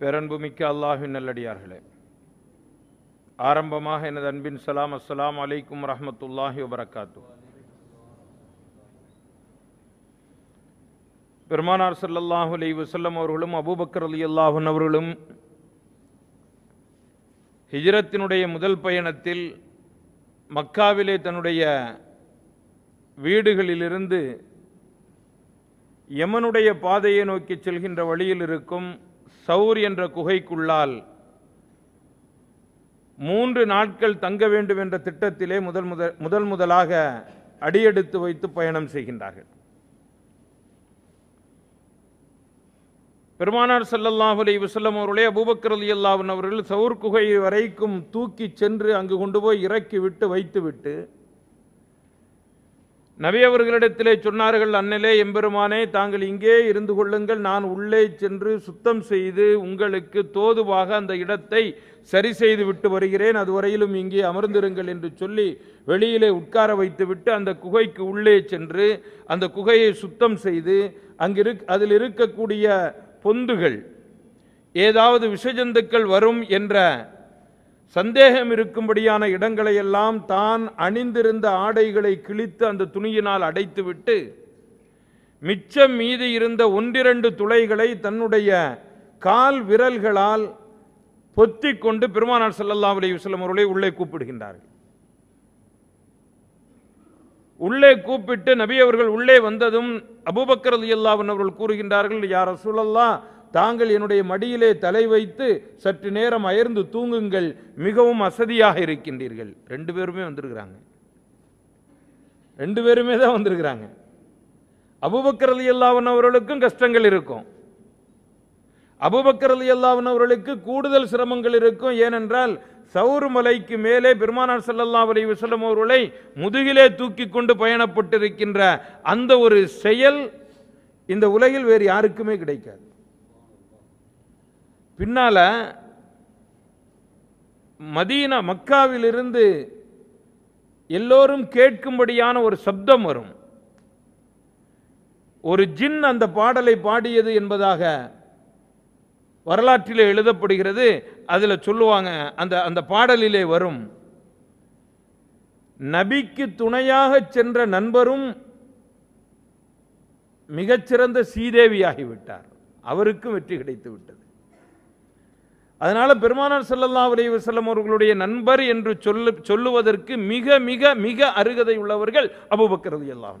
பெரன்புமிக்க அல்லாஹின் நல்லடியார்களே ஆரம்பமாக எனது அன்பின் சலாம் அஸ்லாம் அலைக்கும் ரஹமத்துல்லாஹி வபரகாத்து பெருமானார் சல்லாஹு அலி வசல்லம் அவர்களும் அபுபக்கர் அலி அல்லாஹன் அவர்களும் ஹிஜரத்தினுடைய முதல் பயணத்தில் மக்காவிலே தன்னுடைய வீடுகளிலிருந்து யமனுடைய பாதையை நோக்கி செல்கின்ற வழியில் இருக்கும் சவுர் என்ற குகைக்குள்ளால் மூன்று நாட்கள் தங்க வேண்டும் என்ற திட்டத்திலே முதல் முதல் முதல் முதலாக அடியெடுத்து வைத்து பயணம் செய்கின்றார்கள் பெருமானார் சல்லல்லாஹ் அலி வசல்லம் அவர்களே அபூபக்கர் அலி அவர்கள் சவுர் குகை வரைக்கும் தூக்கி சென்று அங்கு கொண்டு போய் இறக்கி விட்டு வைத்துவிட்டு நபி அவர்களிடத்திலே சொன்னார்கள் அன்னலே எம்பெருமானே தாங்கள் இங்கே இருந்து கொள்ளுங்கள் நான் உள்ளே சென்று சுத்தம் செய்து உங்களுக்கு தோதுவாக அந்த இடத்தை சரி செய்து விட்டு வருகிறேன் அதுவரையிலும் இங்கே அமர்ந்திருங்கள் என்று சொல்லி வெளியிலே உட்கார வைத்துவிட்டு அந்த குகைக்கு உள்ளே சென்று அந்த குகையை சுத்தம் செய்து அங்கிரு அதில் இருக்கக்கூடிய பொந்துகள் ஏதாவது விஷஜந்துக்கள் வரும் என்ற சந்தேகம் இருக்கும்படியான இடங்களையெல்லாம் தான் அணிந்திருந்த ஆடைகளை கிழித்து அந்த துணியினால் அடைத்துவிட்டு மிச்சம் மீதி இருந்த ஒன்றிரண்டு துளைகளை தன்னுடைய கால் விரல்களால் பொத்தி கொண்டு பெருமானார் சல்லல்லா அலையுஸ்லம் அவர்களை உள்ளே கூப்பிடுகின்றார்கள் உள்ளே கூப்பிட்டு நபி அவர்கள் உள்ளே வந்ததும் அபூபக்கர் அலி அல்லாவன் அவர்கள் கூறுகின்றார்கள் யார் சூழல்லா தாங்கள் என்னுடைய மடியிலே தலை வைத்து சற்று நேரம் அயர்ந்து தூங்குங்கள் மிகவும் அசதியாக இருக்கின்றீர்கள் ரெண்டு பேருமே வந்திருக்கிறாங்க ரெண்டு பேருமே தான் வந்திருக்கிறாங்க அபுபக்கரலி அல்லாவன் அவர்களுக்கும் கஷ்டங்கள் இருக்கும் அபுபக்கரலி அல்லாவன் அவர்களுக்கு கூடுதல் சிரமங்கள் இருக்கும் ஏனென்றால் சௌருமலைக்கு மலைக்கு மேலே பெருமானார் செல்லல்லா அலி விசலம் அவர்களை முதுகிலே தூக்கி கொண்டு பயணப்பட்டிருக்கின்ற அந்த ஒரு செயல் இந்த உலகில் வேறு யாருக்குமே கிடைக்காது பின்னால் மதீனா மக்காவிலிருந்து எல்லோரும் கேட்கும்படியான ஒரு சப்தம் வரும் ஒரு ஜின் அந்த பாடலை பாடியது என்பதாக வரலாற்றில் எழுதப்படுகிறது அதில் சொல்லுவாங்க அந்த அந்த பாடலிலே வரும் நபிக்கு துணையாக சென்ற நண்பரும் மிகச்சிறந்த சீதேவியாகிவிட்டார் அவருக்கும் வெற்றி கிடைத்து விட்டது அதனால் பெருமானார் செல்லல்லா உடைய செல்லம் அவர்களுடைய நண்பர் என்று சொல்லு சொல்லுவதற்கு மிக மிக மிக அருகதை உள்ளவர்கள் அபுபக்கரது எல்லாம்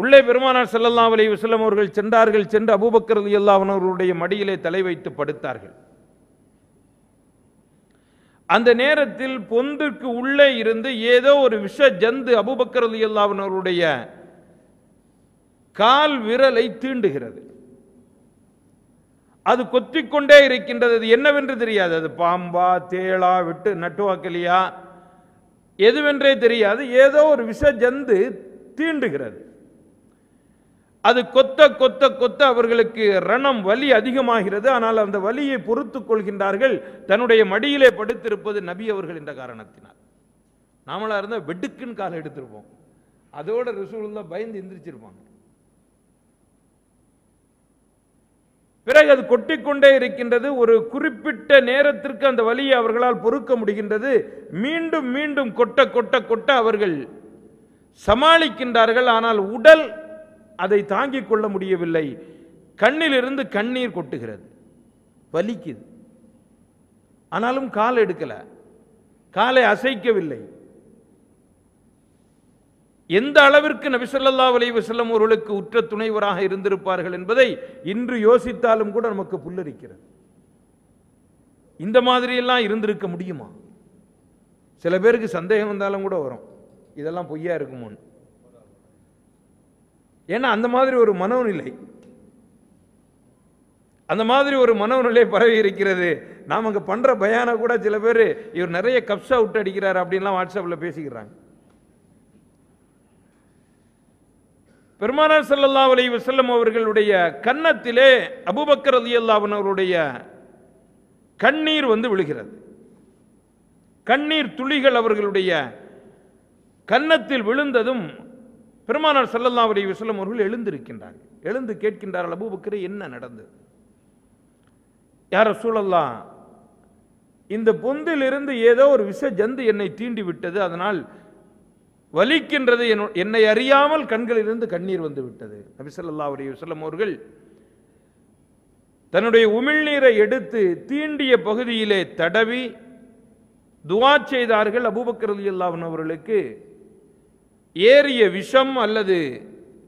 உள்ளே பெருமானார் செல்லல்லா உலக செல்லம் அவர்கள் சென்றார்கள் சென்று அபுபக்கரது எல்லாவன் அவர்களுடைய மடியிலே தலை வைத்து படுத்தார்கள் அந்த நேரத்தில் பொந்துக்கு உள்ளே இருந்து ஏதோ ஒரு விஷ ஜந்து அபுபக்கரது எல்லாவன் கால் விரலை தீண்டுகிறது அது கொத்தி கொண்டே இருக்கின்றது அது என்னவென்று தெரியாது அது பாம்பா தேளா விட்டு நட்டுவாக்கலியா எதுவென்றே தெரியாது ஏதோ ஒரு விஷ ஜந்து தீண்டுகிறது அது கொத்த கொத்த கொத்த அவர்களுக்கு ரணம் வலி அதிகமாகிறது ஆனால் அந்த வலியை பொறுத்துக் கொள்கின்றார்கள் தன்னுடைய மடியிலே படுத்திருப்பது நபி அவர்கள் என்ற காரணத்தினால் நாமளாக இருந்தால் வெடுக்குன்னு காலை எடுத்திருப்போம் அதோட தான் பயந்து எந்திரிச்சிருப்பாங்க பிறகு அது கொட்டிக்கொண்டே இருக்கின்றது ஒரு குறிப்பிட்ட நேரத்திற்கு அந்த வலியை அவர்களால் பொறுக்க முடிகின்றது மீண்டும் மீண்டும் கொட்ட கொட்ட கொட்ட அவர்கள் சமாளிக்கின்றார்கள் ஆனால் உடல் அதை தாங்கிக் கொள்ள முடியவில்லை கண்ணிலிருந்து கண்ணீர் கொட்டுகிறது வலிக்குது ஆனாலும் கால் எடுக்கலை காலை அசைக்கவில்லை எந்த அளவிற்கு நபிசல்லா அலி வசல்லம் அவர்களுக்கு உற்ற துணைவராக இருந்திருப்பார்கள் என்பதை இன்று யோசித்தாலும் கூட நமக்கு புல்லரிக்கிறது இந்த மாதிரியெல்லாம் இருந்திருக்க முடியுமா சில பேருக்கு சந்தேகம் வந்தாலும் கூட வரும் இதெல்லாம் பொய்யா இருக்குமோன்னு ஏன்னா அந்த மாதிரி ஒரு மனோநிலை அந்த மாதிரி ஒரு மனோநிலை பரவி இருக்கிறது நாம் அங்கே பண்ணுற பயானை கூட சில பேர் இவர் நிறைய கப்ஸா விட்டு அடிக்கிறார் அப்படின்லாம் வாட்ஸ்அப்பில் பேசிக்கிறாங்க பெருமானார் சல்லல்லா அலி வசல்லம் அவர்களுடைய கன்னத்திலே அபுபக்கர் அலி அல்லாவனவருடைய கண்ணீர் வந்து விழுகிறது கண்ணீர் துளிகள் அவர்களுடைய கன்னத்தில் விழுந்ததும் பெருமானார் சல்லல்லா அலி வசல்லம் அவர்கள் எழுந்திருக்கின்றார்கள் எழுந்து கேட்கின்றார்கள் அபுபக்கர் என்ன நடந்தது யார சூழல்லா இந்த பொந்திலிருந்து ஏதோ ஒரு விஷ ஜந்து என்னை தீண்டி விட்டது அதனால் வலிக்கின்றது என்னை அறியாமல் கண்களிலிருந்து கண்ணீர் வந்து விட்டது நபிசல்லா உடைய சொல்லம் அவர்கள் தன்னுடைய உமிழ்நீரை எடுத்து தீண்டிய பகுதியிலே தடவி துவா செய்தார்கள் அபூபக்கர் அலி அவர்களுக்கு ஏறிய விஷம் அல்லது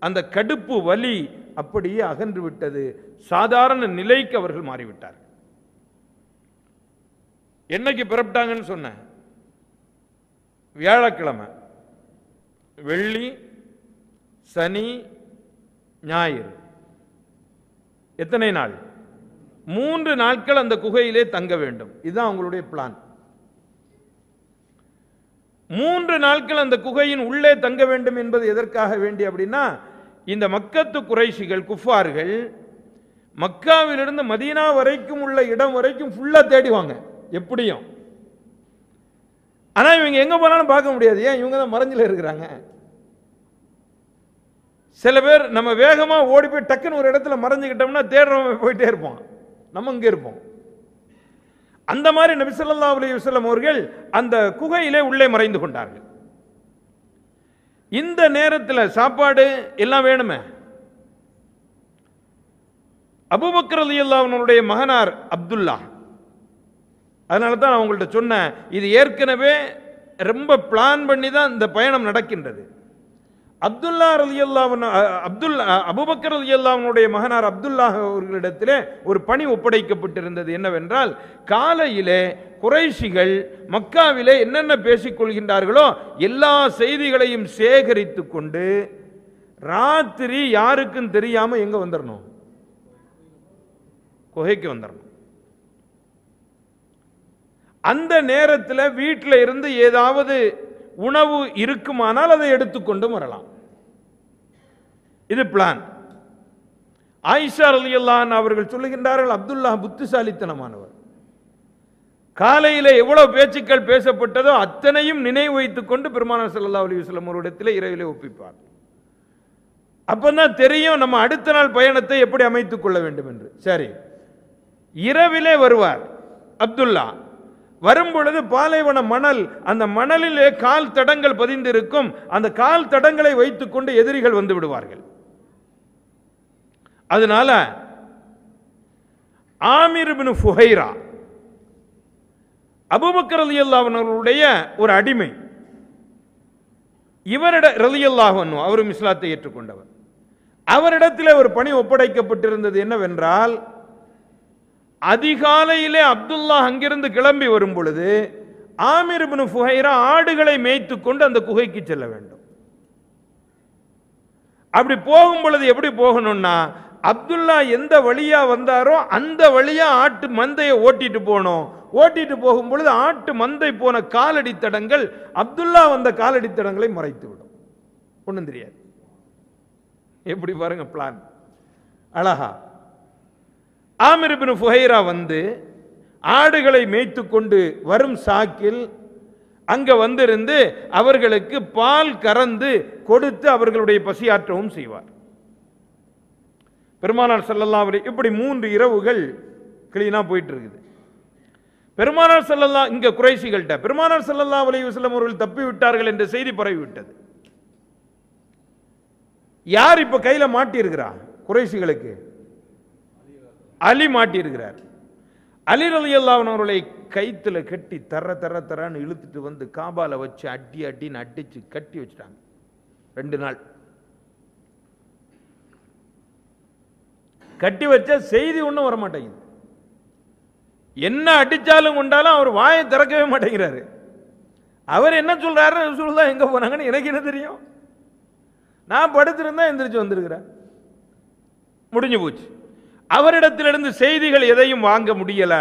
அந்த கடுப்பு வலி அப்படியே அகன்று விட்டது சாதாரண நிலைக்கு அவர்கள் மாறிவிட்டார் என்னைக்கு பிறப்பிட்டாங்கன்னு சொன்ன வியாழக்கிழமை வெள்ளி சனி ஞாயிறு எத்தனை நாள் மூன்று நாட்கள் அந்த குகையிலே தங்க வேண்டும் இதுதான் அவங்களுடைய பிளான் மூன்று நாட்கள் அந்த குகையின் உள்ளே தங்க வேண்டும் என்பது எதற்காக வேண்டி அப்படின்னா இந்த மக்கத்து குறைஷிகள் குஃபார்கள் மக்காவிலிருந்து மதீனா வரைக்கும் உள்ள இடம் வரைக்கும் ஃபுல்லாக தேடிவாங்க எப்படியும் ஆனால் இவங்க எங்கே போனாலும் பார்க்க முடியாது ஏன் இவங்க தான் மறைஞ்சில் இருக்கிறாங்க சில பேர் நம்ம வேகமாக ஓடி போய் டக்குன்னு ஒரு இடத்துல மறைஞ்சிக்கிட்டோம்னா தேடுறவங்க போயிட்டே இருப்போம் நம்ம இங்கே இருப்போம் அந்த மாதிரி நபிசல்லா அலி வல்லம் அவர்கள் அந்த குகையிலே உள்ளே மறைந்து கொண்டார்கள் இந்த நேரத்தில் சாப்பாடு எல்லாம் வேணுமே அபுபக்கர் அலி மகனார் அப்துல்லா அதனால தான் அவங்கள்ட்ட சொன்னேன் இது ஏற்கனவே ரொம்ப பிளான் பண்ணி தான் இந்த பயணம் நடக்கின்றது அப்துல்லா ரலி அல்லாவின் அப்துல் அபுபக்கர் ரலி அல்லாவினுடைய மகனார் அப்துல்லா அவர்களிடத்திலே ஒரு பணி ஒப்படைக்கப்பட்டிருந்தது என்னவென்றால் காலையிலே குறைஷிகள் மக்காவிலே என்னென்ன பேசிக்கொள்கின்றார்களோ எல்லா செய்திகளையும் சேகரித்து கொண்டு ராத்திரி யாருக்கும் தெரியாமல் எங்கே வந்துடணும் குகைக்கு வந்துடணும் அந்த நேரத்தில் வீட்டில் இருந்து ஏதாவது உணவு இருக்குமானால் அதை எடுத்துக்கொண்டு வரலாம் இது பிளான் ஆயிஷா அலியல்லான் அவர்கள் சொல்லுகின்றார்கள் அப்துல்லா புத்திசாலித்தனமானவர் காலையில் எவ்வளோ பேச்சுக்கள் பேசப்பட்டதோ அத்தனையும் நினைவு வைத்துக் கொண்டு பெருமானார் சல்லா அலி வஸ்லம் அவரிடத்தில் இரவிலே ஒப்பிப்பார் அப்பதான் தெரியும் நம்ம அடுத்த நாள் பயணத்தை எப்படி அமைத்துக் கொள்ள வேண்டும் என்று சரி இரவிலே வருவார் அப்துல்லா வரும்பொழுது பாலைவன மணல் அந்த மணலிலே கால் தடங்கள் பதிந்திருக்கும் அந்த கால் தடங்களை வைத்துக்கொண்டு எதிரிகள் வந்து விடுவார்கள் அதனால ஆமிர் ஃபுஹைரா அபுபக்கர் அலி அல்லாஹனுடைய ஒரு அடிமை இவரிட ரலி அல்லாஹன் அவரும் இஸ்லாத்தை ஏற்றுக்கொண்டவர் அவரிடத்தில் ஒரு பணி ஒப்படைக்கப்பட்டிருந்தது என்னவென்றால் அதிகாலையிலே அப்துல்லா அங்கிருந்து கிளம்பி வரும் பொழுது ஆமிர் பின் ஃபுஹைரா ஆடுகளை மேய்த்து கொண்டு அந்த குகைக்கு செல்ல வேண்டும் அப்படி போகும் பொழுது எப்படி போகணும்னா அப்துல்லா எந்த வழியா வந்தாரோ அந்த வழியா ஆட்டு மந்தையை ஓட்டிட்டு போனோம் ஓட்டிட்டு போகும் பொழுது ஆட்டு மந்தை போன காலடி தடங்கள் அப்துல்லா வந்த காலடி தடங்களை மறைத்து விடும் ஒன்றும் தெரியாது எப்படி பாருங்க பிளான் அழகா ஆமிரபின் ஃபுஹைரா வந்து ஆடுகளை மேய்த்து கொண்டு வரும் சாக்கில் அங்கே வந்திருந்து அவர்களுக்கு பால் கறந்து கொடுத்து அவர்களுடைய பசியாற்றவும் செய்வார் பெருமானார் செல்லல்லா அவர் இப்படி மூன்று இரவுகள் கிளீனாக போயிட்டு இருக்குது பெருமானார் செல்லல்லா இங்கே குறைசிகள்கிட்ட பெருமானார் செல்லல்லா அலைய வசலம் அவர்கள் தப்பி விட்டார்கள் என்ற செய்தி பரவிவிட்டது யார் இப்போ கையில் மாட்டியிருக்கிறா குறைசிகளுக்கு அலி மாட்டியிருக்கிறார் அலி அலி அல்லாவன் அவர்களை கைத்தில் கட்டி தர தர தரன்னு இழுத்துட்டு வந்து காபால வச்சு அட்டி அட்டின்னு அடிச்சு கட்டி வச்சுட்டாங்க ரெண்டு நாள் கட்டி வச்ச செய்தி ஒன்றும் வர மாட்டேங்குது என்ன அடித்தாலும் கொண்டாலும் அவர் வாயை திறக்கவே மாட்டேங்கிறாரு அவர் என்ன சொல்றாரு எங்க எங்கே போனாங்கன்னு எனக்கு என்ன தெரியும் நான் படுத்திருந்தா எந்திரிச்சு வந்திருக்கிறேன் முடிஞ்சு போச்சு அவரிடத்திலிருந்து செய்திகள் எதையும் வாங்க முடியல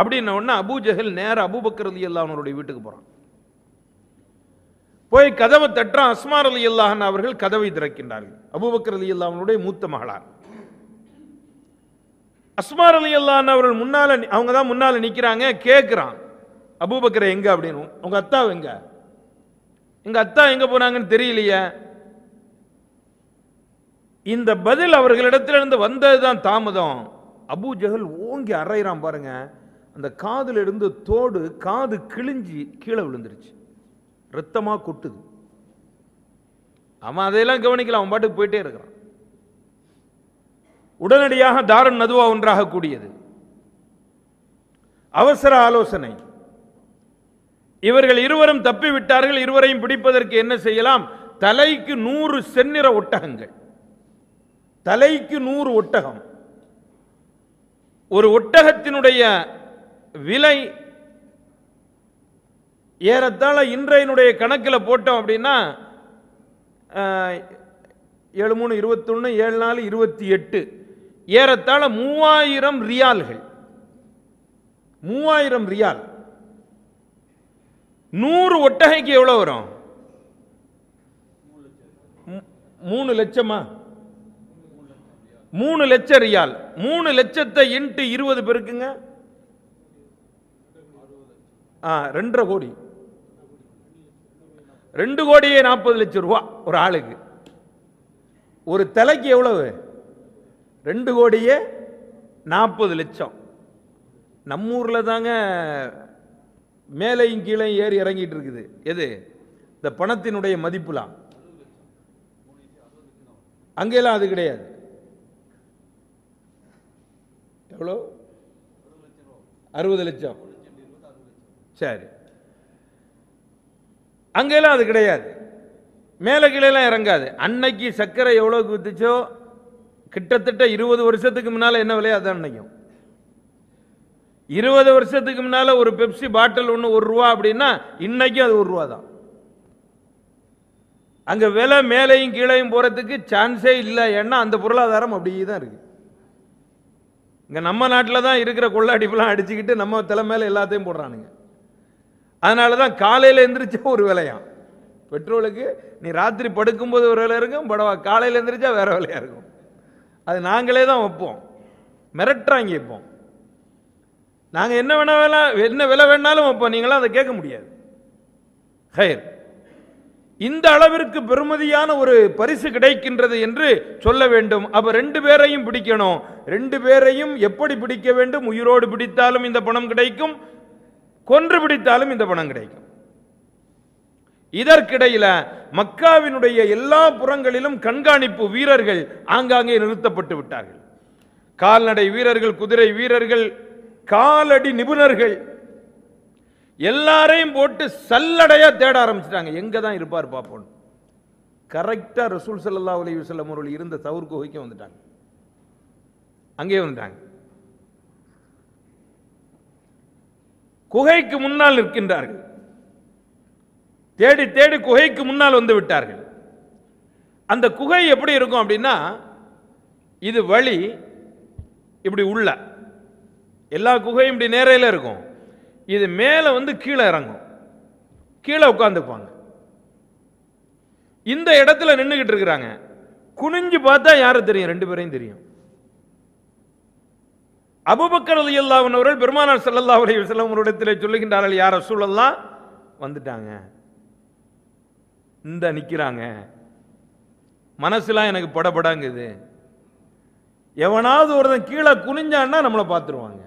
அப்படின்ன உடனே அபூஜகல் நேர அபூபக்கர் அலி அல்லா அவனுடைய வீட்டுக்கு போறான் போய் கதவை தட்டுறான் அஸ்மார் அலி அல்லாஹன் அவர்கள் கதவை திறக்கின்றார்கள் அபூபக்கர் அலி அல்லா மூத்த மகளார் அஸ்மார் அலி அல்லான் அவர்கள் முன்னால அவங்க தான் முன்னால நிற்கிறாங்க கேட்குறான் அபூபக்கரை எங்க அப்படின்னு உங்க அத்தா எங்க எங்க அத்தா எங்க போனாங்கன்னு தெரியலையே இந்த பதில் அவர்களிடத்திலிருந்து வந்தது தான் தாமதம் அபு ஜஹல் ஓங்கி அரைகிறான் பாருங்க அந்த காதில் இருந்து தோடு காது கிழிஞ்சி கீழே விழுந்துருச்சு ரத்தமாக கொட்டுது அவன் அதையெல்லாம் கவனிக்கல அவன் பாட்டுக்கு போயிட்டே இருக்கிறான் உடனடியாக தாரன் நதுவா ஒன்றாக கூடியது அவசர ஆலோசனை இவர்கள் இருவரும் தப்பிவிட்டார்கள் இருவரையும் பிடிப்பதற்கு என்ன செய்யலாம் தலைக்கு நூறு செந்நிற ஒட்டகங்கள் தலைக்கு நூறு ஒட்டகம் ஒரு ஒட்டகத்தினுடைய விலை ஏறத்தாழ இன்றையினுடைய கணக்கில் போட்டோம் அப்படின்னா ஏழு மூணு இருபத்தொன்று ஏழு நாலு இருபத்தி எட்டு ஏறத்தாழ மூவாயிரம் ரியால்கள் மூவாயிரம் ரியால் நூறு ஒட்டகைக்கு எவ்வளோ வரும் மூணு லட்சமா மூணு லட்சம் ரியால் மூணு லட்சத்தை இன்ட்டு இருபது பேருக்குங்க ஆ ரெண்டரை கோடி ரெண்டு கோடியே நாற்பது லட்சம் ரூபா ஒரு ஆளுக்கு ஒரு தலைக்கு எவ்வளவு ரெண்டு கோடியே நாற்பது லட்சம் நம்ம ஊரில் தாங்க மேலையும் கீழே ஏறி இறங்கிட்டு இருக்குது எது இந்த பணத்தினுடைய மதிப்புலாம் அங்கெல்லாம் அது கிடையாது எவ்வளோ அறுபது லட்சம் சரி அங்கெல்லாம் அது கிடையாது மேலே கீழெல்லாம் இறங்காது அன்னைக்கு சர்க்கரை எவ்வளோக்கு வித்துச்சோ கிட்டத்தட்ட இருபது வருஷத்துக்கு முன்னால் என்ன விலையோ அதான் நினைக்கும் இருபது வருஷத்துக்கு முன்னால் ஒரு பெப்சி பாட்டில் ஒன்று ஒரு ரூபா அப்படின்னா இன்னைக்கும் அது ஒரு ரூபா தான் அங்கே விலை மேலேயும் கீழேயும் போகிறதுக்கு சான்ஸே இல்லை ஏன்னா அந்த பொருளாதாரம் அப்படியே தான் இருக்குது இங்கே நம்ம நாட்டில் தான் இருக்கிற கொள்ளாடிப்பெல்லாம் அடிச்சுக்கிட்டு நம்ம தலை மேலே எல்லாத்தையும் போடுறானுங்க அதனால தான் காலையில் எந்திரிச்சா ஒரு விலையா பெட்ரோலுக்கு நீ ராத்திரி படுக்கும்போது ஒரு விலை இருக்கும் படவா காலையில் எந்திரிச்சா வேற விலையாக இருக்கும் அது நாங்களே தான் வைப்போம் மிரட்டுறாங்க இப்போ நாங்கள் என்ன வேணா வேலை என்ன விலை வேணாலும் வைப்போம் நீங்களாம் அதை கேட்க முடியாது ஹயர் இந்த அளவிற்கு பெருமதியான ஒரு பரிசு கிடைக்கின்றது என்று சொல்ல வேண்டும் அப்ப ரெண்டு பேரையும் பிடிக்கணும் ரெண்டு பேரையும் எப்படி பிடிக்க வேண்டும் உயிரோடு பிடித்தாலும் இந்த பணம் கிடைக்கும் கொன்று பிடித்தாலும் இந்த பணம் கிடைக்கும் இதற்கிடையில மக்காவினுடைய எல்லா புறங்களிலும் கண்காணிப்பு வீரர்கள் ஆங்காங்கே நிறுத்தப்பட்டு விட்டார்கள் கால்நடை வீரர்கள் குதிரை வீரர்கள் காலடி நிபுணர்கள் எல்லாரையும் போட்டு சல்லடையா தேட ஆரம்பிச்சிட்டாங்க எங்க தான் இருப்பார் பார்ப்போம் கரெக்டா ரசூல் சல்லா உலகி செல்லம் அவர்கள் இருந்த தவறு குகைக்கு வந்துட்டாங்க அங்கே வந்துட்டாங்க குகைக்கு முன்னால் நிற்கின்றார்கள் தேடி தேடி குகைக்கு முன்னால் வந்து விட்டார்கள் அந்த குகை எப்படி இருக்கும் அப்படின்னா இது வழி இப்படி உள்ள எல்லா குகையும் இப்படி நேரையில் இருக்கும் இது மேலே வந்து கீழே இறங்கும் கீழே உட்காந்துப்பாங்க இந்த இடத்துல நின்றுக்கிட்டு இருக்கிறாங்க குனிஞ்சு பார்த்தா யாரும் தெரியும் ரெண்டு பேரையும் தெரியும் அபுபக்கர் அலி அல்லாவின் அவர்கள் பெருமானார் சல்லல்லா அலி வசல்லம் அவரிடத்தில் சொல்லுகின்றார்கள் யார் சூழல்லாம் வந்துட்டாங்க இந்த நிற்கிறாங்க மனசுலாம் எனக்கு படப்படாங்குது எவனாவது ஒருத்தன் கீழே குனிஞ்சான்னா நம்மளை பார்த்துருவாங்க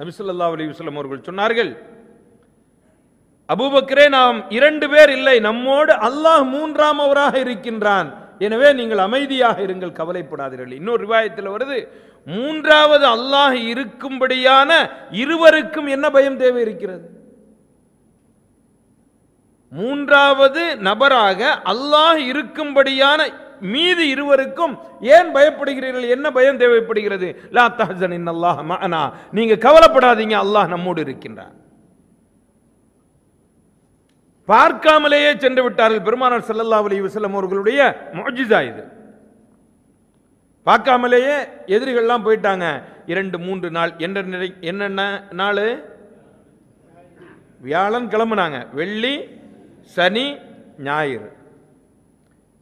நபிசுல்லா அலி வஸ்லம் அவர்கள் சொன்னார்கள் அபூபக்கரே நாம் இரண்டு பேர் இல்லை நம்மோடு அல்லாஹ் மூன்றாம் அவராக இருக்கின்றான் எனவே நீங்கள் அமைதியாக இருங்கள் கவலைப்படாதீர்கள் இன்னொரு விவாயத்தில் வருது மூன்றாவது அல்லாஹ் இருக்கும்படியான இருவருக்கும் என்ன பயம் தேவை இருக்கிறது மூன்றாவது நபராக அல்லாஹ் இருக்கும்படியான மீதி இருவருக்கும் ஏன் பயப்படுகிறீர்கள் என்ன பயம் தேவைப்படுகிறது லா தஹன் அல்லாஹ் மகனா நீங்க கவலைப்படாதீங்க அல்லாஹ் நம்மோடு இருக்கின்றான் பார்க்காமலேயே சென்று விட்டார்கள் பெருமானார் சல்லல்லா அலி வசலம் அவர்களுடைய மொஜிதா இது பார்க்காமலேயே எதிரிகள்லாம் போயிட்டாங்க இரண்டு மூன்று நாள் என்னென்ன நாள் வியாழன் கிளம்புனாங்க வெள்ளி சனி ஞாயிறு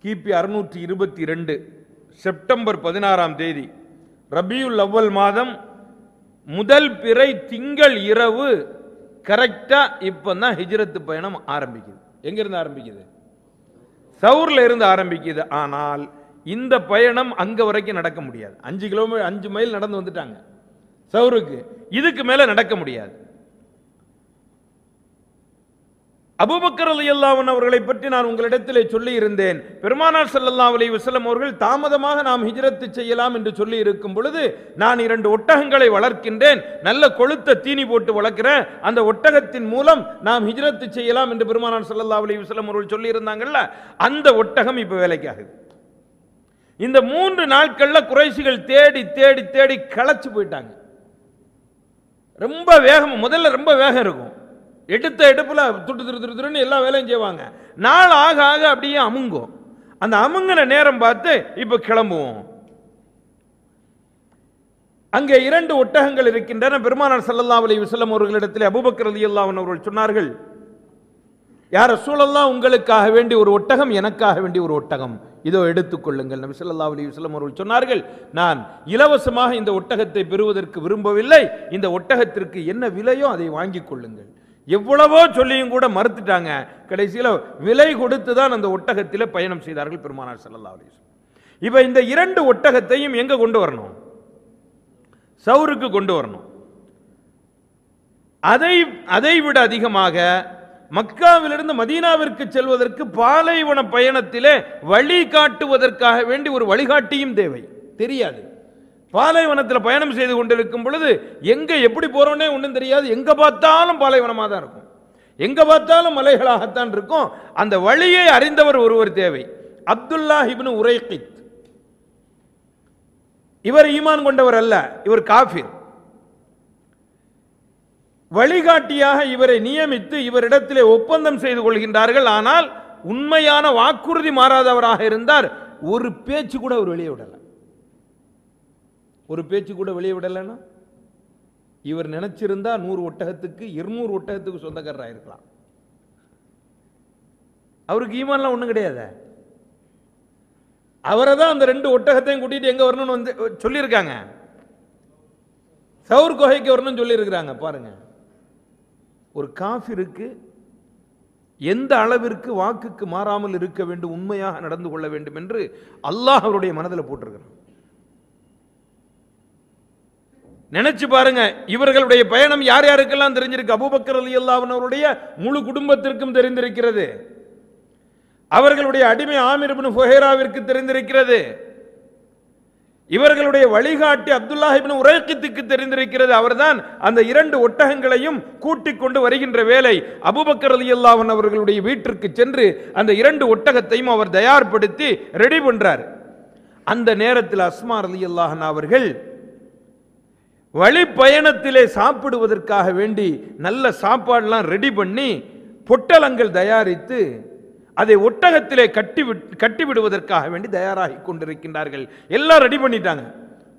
கிபி அறுநூற்றி இருபத்தி ரெண்டு செப்டம்பர் பதினாறாம் தேதி ரபியுல் அவ்வல் மாதம் முதல் பிறை திங்கள் இரவு கரெக்டாக இப்போ தான் ஹிஜ்ரத்து பயணம் ஆரம்பிக்குது எங்கேருந்து ஆரம்பிக்குது சவுரில் இருந்து ஆரம்பிக்குது ஆனால் இந்த பயணம் அங்கே வரைக்கும் நடக்க முடியாது அஞ்சு கிலோமீட்டர் அஞ்சு மைல் நடந்து வந்துட்டாங்க சவுருக்கு இதுக்கு மேலே நடக்க முடியாது அபுபக்கர் அலி அல்லாவன் அவர்களை பற்றி நான் உங்களிடத்திலே சொல்லியிருந்தேன் பெருமானார் சல்லல்லா அலி வசலம் அவர்கள் தாமதமாக நாம் ஹிஜரத்து செய்யலாம் என்று சொல்லி இருக்கும் பொழுது நான் இரண்டு ஒட்டகங்களை வளர்க்கின்றேன் நல்ல கொளுத்த தீனி போட்டு வளர்க்கிறேன் அந்த ஒட்டகத்தின் மூலம் நாம் ஹிஜரத்து செய்யலாம் என்று பெருமானார் சல்லல்லா அலி வசலம் அவர்கள் சொல்லியிருந்தாங்கல்ல அந்த ஒட்டகம் இப்போ வேலைக்காகுது இந்த மூன்று நாட்களில் குறைசிகள் தேடி தேடி தேடி களைச்சு போயிட்டாங்க ரொம்ப வேகம் முதல்ல ரொம்ப வேகம் இருக்கும் எடுத்த எடுப்பில் துட்டு திரு திருன்னு எல்லா வேலையும் செய்வாங்க நாள் ஆக ஆக அப்படியே அமுங்கும் அந்த அமுங்கின நேரம் பார்த்து இப்போ கிளம்புவோம் அங்கே இரண்டு ஒட்டகங்கள் இருக்கின்றன பெருமானார் சல்லல்லா அலி வசல்லம் அவர்களிடத்தில் அபுபக்கர் அலி அல்லாவன் அவர்கள் சொன்னார்கள் யார் சூழல்லா உங்களுக்காக வேண்டி ஒரு ஒட்டகம் எனக்காக வேண்டி ஒரு ஒட்டகம் இதோ எடுத்துக்கொள்ளுங்கள் நபி சொல்லா அலி வஸ்லம் அவர்கள் சொன்னார்கள் நான் இலவசமாக இந்த ஒட்டகத்தை பெறுவதற்கு விரும்பவில்லை இந்த ஒட்டகத்திற்கு என்ன விலையோ அதை வாங்கிக் கொள்ளுங்கள் எவ்வளவோ சொல்லியும் கூட மறுத்துட்டாங்க கடைசியில் விலை கொடுத்து தான் அந்த ஒட்டகத்தில் பயணம் செய்தார்கள் பெருமானார் செல்லல்லா அலிஸ்லாம் இப்போ இந்த இரண்டு ஒட்டகத்தையும் எங்கே கொண்டு வரணும் சவுருக்கு கொண்டு வரணும் அதை அதை விட அதிகமாக மக்காவிலிருந்து மதீனாவிற்கு செல்வதற்கு பாலைவன பயணத்திலே வழி காட்டுவதற்காக வேண்டி ஒரு வழிகாட்டியும் தேவை தெரியாது பாலைவனத்தில் பயணம் செய்து கொண்டிருக்கும் பொழுது எங்கே எப்படி போகிறோன்னே ஒன்றும் தெரியாது எங்கே பார்த்தாலும் பாலைவனமாக தான் இருக்கும் எங்கே பார்த்தாலும் மலைகளாகத்தான் இருக்கும் அந்த வழியை அறிந்தவர் ஒருவர் தேவை அப்துல்லா ஹிப்னு உரைக்கித் இவர் ஈமான் கொண்டவர் அல்ல இவர் காஃபிர் வழிகாட்டியாக இவரை நியமித்து இவரிடத்திலே ஒப்பந்தம் செய்து கொள்கின்றார்கள் ஆனால் உண்மையான வாக்குறுதி மாறாதவராக இருந்தார் ஒரு பேச்சு கூட அவர் வெளியே விடலை ஒரு பேச்சு கூட வெளியே விடலைன்னா இவர் நினைச்சிருந்தா நூறு ஒட்டகத்துக்கு இருநூறு ஒட்டகத்துக்கு சொந்தக்காரராக இருக்கலாம் அவருக்கு ஈமான்லாம் ஒன்றும் கிடையாது அவரை தான் அந்த ரெண்டு ஒட்டகத்தையும் கூட்டிகிட்டு எங்கே வரணும்னு வந்து சொல்லியிருக்காங்க சவுர் கோகைக்கு வரணும்னு சொல்லியிருக்கிறாங்க பாருங்க ஒரு காஃபிருக்கு எந்த அளவிற்கு வாக்குக்கு மாறாமல் இருக்க வேண்டும் உண்மையாக நடந்து கொள்ள வேண்டும் என்று அல்லாஹ் அவருடைய மனதில் போட்டிருக்கிறான் நினைச்சு பாருங்க இவர்களுடைய பயணம் யார் யாருக்கெல்லாம் தெரிஞ்சிருக்கு அபுபக்கர் அலி அல்லாவனவருடைய முழு குடும்பத்திற்கும் தெரிந்திருக்கிறது அவர்களுடைய அடிமை ஆமிர் பின் ஃபுஹேராவிற்கு தெரிந்திருக்கிறது இவர்களுடைய வழிகாட்டி அப்துல்லாஹிபின் இபின் தெரிந்திருக்கிறது அவர்தான் அந்த இரண்டு ஒட்டகங்களையும் கூட்டிக் கொண்டு வருகின்ற வேலை அபுபக்கர் அலி அல்லாவன் அவர்களுடைய வீட்டிற்கு சென்று அந்த இரண்டு ஒட்டகத்தையும் அவர் தயார்படுத்தி ரெடி பண்றார் அந்த நேரத்தில் அஸ்மார் அலி அல்லாஹன் அவர்கள் வழிப்பயணத்திலே சாப்பிடுவதற்காக வேண்டி நல்ல சாப்பாடெலாம் ரெடி பண்ணி பொட்டலங்கள் தயாரித்து அதை ஒட்டகத்திலே கட்டி கட்டிவிடுவதற்காக வேண்டி தயாராகி கொண்டிருக்கின்றார்கள் எல்லாம் ரெடி பண்ணிட்டாங்க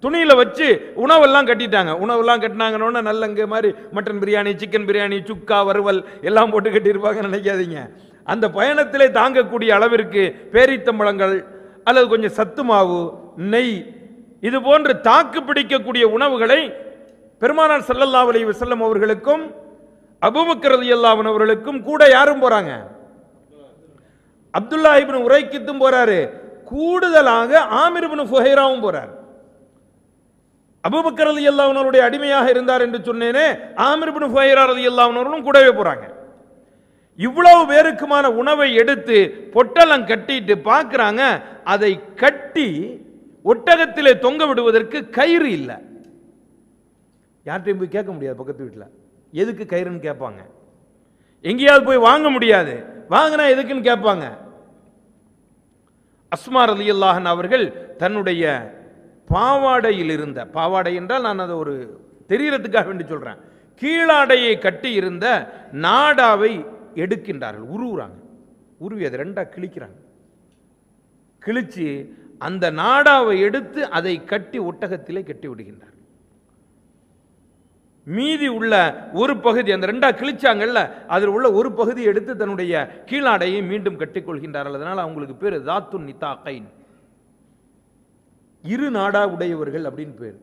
துணியில் வச்சு உணவெல்லாம் கட்டிட்டாங்க உணவெல்லாம் கட்டினாங்கன்னா நல்லங்க மாதிரி மட்டன் பிரியாணி சிக்கன் பிரியாணி சுக்கா வறுவல் எல்லாம் போட்டு கட்டியிருப்பாங்க நினைக்காதீங்க அந்த பயணத்திலே தாங்கக்கூடிய அளவிற்கு பேரித்தம்பழங்கள் அல்லது கொஞ்சம் சத்து மாவு நெய் இது போன்று தாக்கு பிடிக்கக்கூடிய உணவுகளை பெருமானார் சல்லல்லா அலி வசல்லம் அவர்களுக்கும் அபுபக்கர் அலி அல்லாவன் அவர்களுக்கும் கூட யாரும் போறாங்க அப்துல்லா இபின் உரைக்கித்தும் போறாரு கூடுதலாக ஆமிர் இபின் ஃபுஹைராவும் போறார் அபுபக்கர் அலி அல்லாவனருடைய அடிமையாக இருந்தார் என்று சொன்னேனே ஆமிர் இபின் ஃபுஹைரா அலி அல்லாவனரும் கூடவே போறாங்க இவ்வளவு பேருக்குமான உணவை எடுத்து பொட்டலம் கட்டிட்டு பார்க்குறாங்க அதை கட்டி ஒட்டகத்திலே தொங்க விடுவதற்கு கயிறு இல்லை யார்கிட்டையும் போய் கேட்க முடியாது பக்கத்து வீட்டில் எதுக்கு கயிறுன்னு கேட்பாங்க எங்கேயாவது போய் வாங்க முடியாது வாங்கினா எதுக்குன்னு கேட்பாங்க அஸ்மார் அலி அல்லாஹன் அவர்கள் தன்னுடைய பாவாடையில் இருந்த பாவாடை என்றால் நான் அதை ஒரு தெரியறதுக்காக வேண்டி சொல்கிறேன் கீழாடையை கட்டி இருந்த நாடாவை எடுக்கின்றார்கள் உருவுறாங்க உருவி அதை ரெண்டாக கிழிக்கிறாங்க கிழிச்சு அந்த நாடாவை எடுத்து அதை கட்டி ஒட்டகத்திலே கட்டி விடுகின்றார் மீதி உள்ள ஒரு பகுதி அந்த ரெண்டா கிழிச்சாங்கல்ல அதில் உள்ள ஒரு பகுதி எடுத்து தன்னுடைய கீழாடையை மீண்டும் கட்டிக்கொள்கின்றார்கள் அதனால் அவங்களுக்கு பேர் தாத்து நிதா கைன் இரு நாடா உடையவர்கள் அப்படின்னு பேர்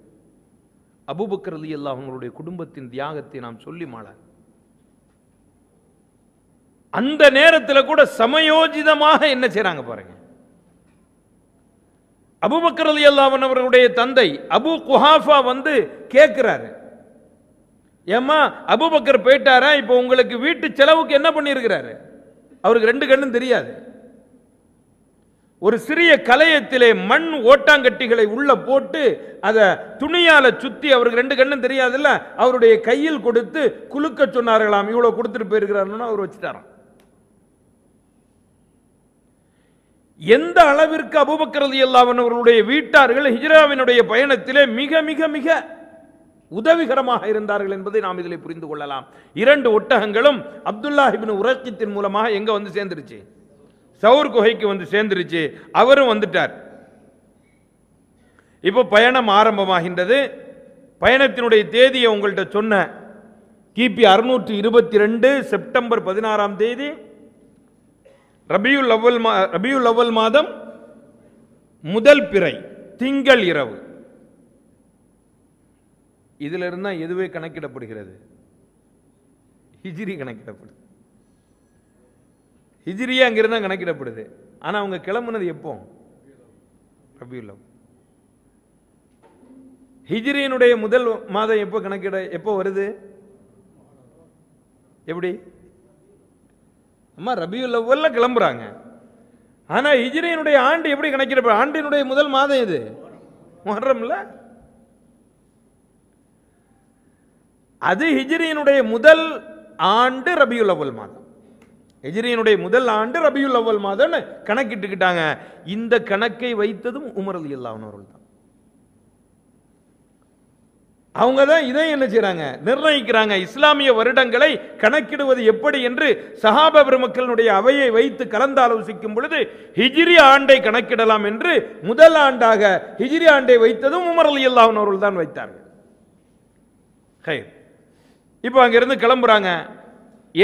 அபுபக்கர் எல்லாம் அவங்களுடைய குடும்பத்தின் தியாகத்தை நாம் சொல்லி மாளார் அந்த நேரத்தில் கூட சமயோஜிதமாக என்ன செய்யறாங்க பாருங்க அபுபக்கர் அலி அல்லாவன் அவர்களுடைய தந்தை அபு குஹாஃபா வந்து கேட்குறாரு ஏம்மா அபுபக்கர் போயிட்டாரா இப்போ உங்களுக்கு வீட்டு செலவுக்கு என்ன பண்ணியிருக்கிறாரு அவருக்கு ரெண்டு கண்ணும் தெரியாது ஒரு சிறிய கலையத்திலே மண் ஓட்டாங்கட்டிகளை உள்ள போட்டு அதை துணியால சுத்தி அவருக்கு ரெண்டு கண்ணும் தெரியாதுல்ல அவருடைய கையில் கொடுத்து குலுக்க சொன்னார்களாம் இவ்வளோ கொடுத்துட்டு போயிருக்கிறாருன்னு அவர் வச்சுட்டாராம் எந்த அளவிற்கு அபுபக்கரது அல்லாவன் அவர்களுடைய வீட்டார்கள் ஹிஜ்ராவினுடைய பயணத்திலே மிக மிக மிக உதவிகரமாக இருந்தார்கள் என்பதை நாம் இதில் புரிந்து கொள்ளலாம் இரண்டு ஒட்டகங்களும் அப்துல்லாஹிபின் உரட்சித்தின் மூலமாக எங்கே வந்து சேர்ந்துருச்சு சவுர் குகைக்கு வந்து சேர்ந்துருச்சு அவரும் வந்துட்டார் இப்போ பயணம் ஆரம்பமாகின்றது பயணத்தினுடைய தேதியை உங்கள்கிட்ட சொன்ன கிபி அறுநூற்றி இருபத்தி ரெண்டு செப்டம்பர் பதினாறாம் தேதி ரபியுல் அவ்வல் மா ரபியுல் அவ்வல் மாதம் முதல் பிறை திங்கள் இரவு இதிலிருந்து தான் எதுவே கணக்கிடப்படுகிறது ஹிஜிரி கணக்கிடப்படுது ஹிஜிரியே அங்கிருந்து தான் கணக்கிடப்படுது ஆனால் அவங்க கிளம்புனது எப்போ ரபியுல் ஹிஜிரியனுடைய முதல் மாதம் எப்போ கணக்கிட எப்போ வருது எப்படி அம்மா ரபியுல் லவ்வலில் கிளம்புறாங்க ஆனால் ஹிஜ்ரியனுடைய ஆண்டு எப்படி கணக்கிடப்படும் ஆண்டினுடைய முதல் மாதம் இது முஹர்ரம்ல அது ஹிஜ்ரியனுடைய முதல் ஆண்டு ரபியுல் அவ்வல் மாதம் ஹிஜ்ரியனுடைய முதல் ஆண்டு ரபியுல் அவ்வல் மாதம்னு கணக்கிட்டுக்கிட்டாங்க இந்த கணக்கை வைத்ததும் உமரது இல்லாமல் தான் அவங்க தான் இதை என்ன செய்கிறாங்க நிர்ணயிக்கிறாங்க இஸ்லாமிய வருடங்களை கணக்கிடுவது எப்படி என்று சஹாப பெருமக்களுடைய அவையை வைத்து கலந்தாலோசிக்கும் பொழுது ஹிஜிரி ஆண்டை கணக்கிடலாம் என்று முதல் ஆண்டாக ஹிஜிரி ஆண்டை வைத்ததும் உமர் அலி அல்லாஹன் அவர்கள் தான் வைத்தார்கள் இப்போ அங்கிருந்து கிளம்புறாங்க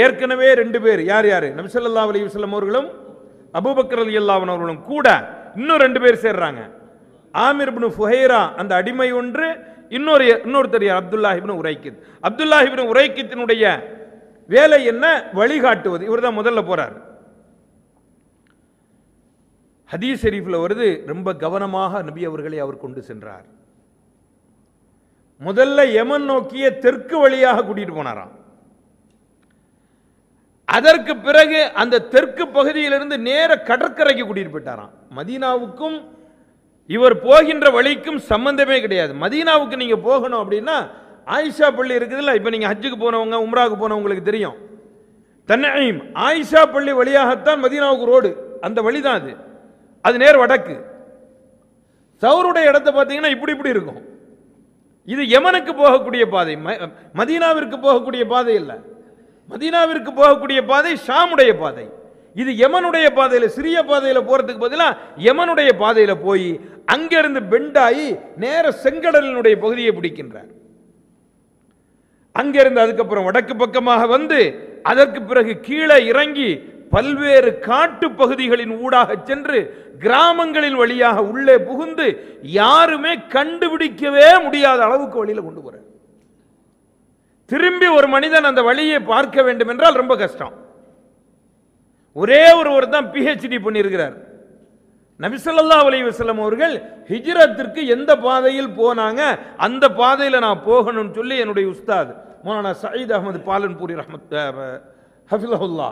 ஏற்கனவே ரெண்டு பேர் யார் யார் நம்சல்லா அலி வல்லம் அவர்களும் அபுபக்கர் அலி அல்லாவன் அவர்களும் கூட இன்னும் ரெண்டு பேர் சேர்றாங்க ஆமிர் புனு ஃபுஹைரா அந்த அடிமை ஒன்று இன்னொரு இன்னொருத்தர் அப்துல்லா இபின் உரைக்கித் அப்துல்லா உரைக்கித்தினுடைய வேலை என்ன வழிகாட்டுவது இவர் தான் முதல்ல போறார் ஹதீஸ் ஷெரீஃபில் வருது ரொம்ப கவனமாக நபி அவர்களை அவர் கொண்டு சென்றார் முதல்ல யமன் நோக்கிய தெற்கு வழியாக கூட்டிட்டு போனாராம் அதற்கு பிறகு அந்த தெற்கு பகுதியிலிருந்து நேர கடற்கரைக்கு கூட்டிட்டு போயிட்டாராம் மதீனாவுக்கும் இவர் போகின்ற வழிக்கும் சம்பந்தமே கிடையாது மதீனாவுக்கு நீங்கள் போகணும் அப்படின்னா ஆயிஷா பள்ளி இருக்குதுல்ல இப்போ நீங்கள் ஹஜ்ஜுக்கு போனவங்க உம்ராவுக்கு போனவங்களுக்கு தெரியும் தன்னையும் ஆயிஷா பள்ளி வழியாகத்தான் மதீனாவுக்கு ரோடு அந்த வழி தான் அது அது நேர் வடக்கு சவுருடைய இடத்த பார்த்தீங்கன்னா இப்படி இப்படி இருக்கும் இது யமனுக்கு போகக்கூடிய பாதை மதீனாவிற்கு போகக்கூடிய பாதை இல்லை மதீனாவிற்கு போகக்கூடிய பாதை ஷாமுடைய பாதை இது யமனுடைய பாதையில் சிறிய பாதையில் போகிறதுக்கு பதிலாக யமனுடைய பாதையில் போய் அங்கிருந்து பெண்டாயி நேர செங்கடலினுடைய பகுதியை பிடிக்கின்றார் அங்கிருந்து அதுக்கப்புறம் வடக்கு பக்கமாக வந்து அதற்கு பிறகு கீழே இறங்கி பல்வேறு காட்டு பகுதிகளின் ஊடாக சென்று கிராமங்களின் வழியாக உள்ளே புகுந்து யாருமே கண்டுபிடிக்கவே முடியாத அளவுக்கு வழியில் கொண்டு போற திரும்பி ஒரு மனிதன் அந்த வழியை பார்க்க வேண்டும் என்றால் ரொம்ப கஷ்டம் ஒரே ஒருவர் தான் பிஹெச்டி பண்ணியிருக்கிறார் நபிசல்லா அலி வசலம் அவர்கள் ஹிஜ்ரத்திற்கு எந்த பாதையில் போனாங்க அந்த பாதையில் நான் போகணும்னு சொல்லி என்னுடைய உஸ்தாத் மோலானா சயீத் அகமது பாலன்பூரி ரஹமத் ஹஃபிலஹுல்லா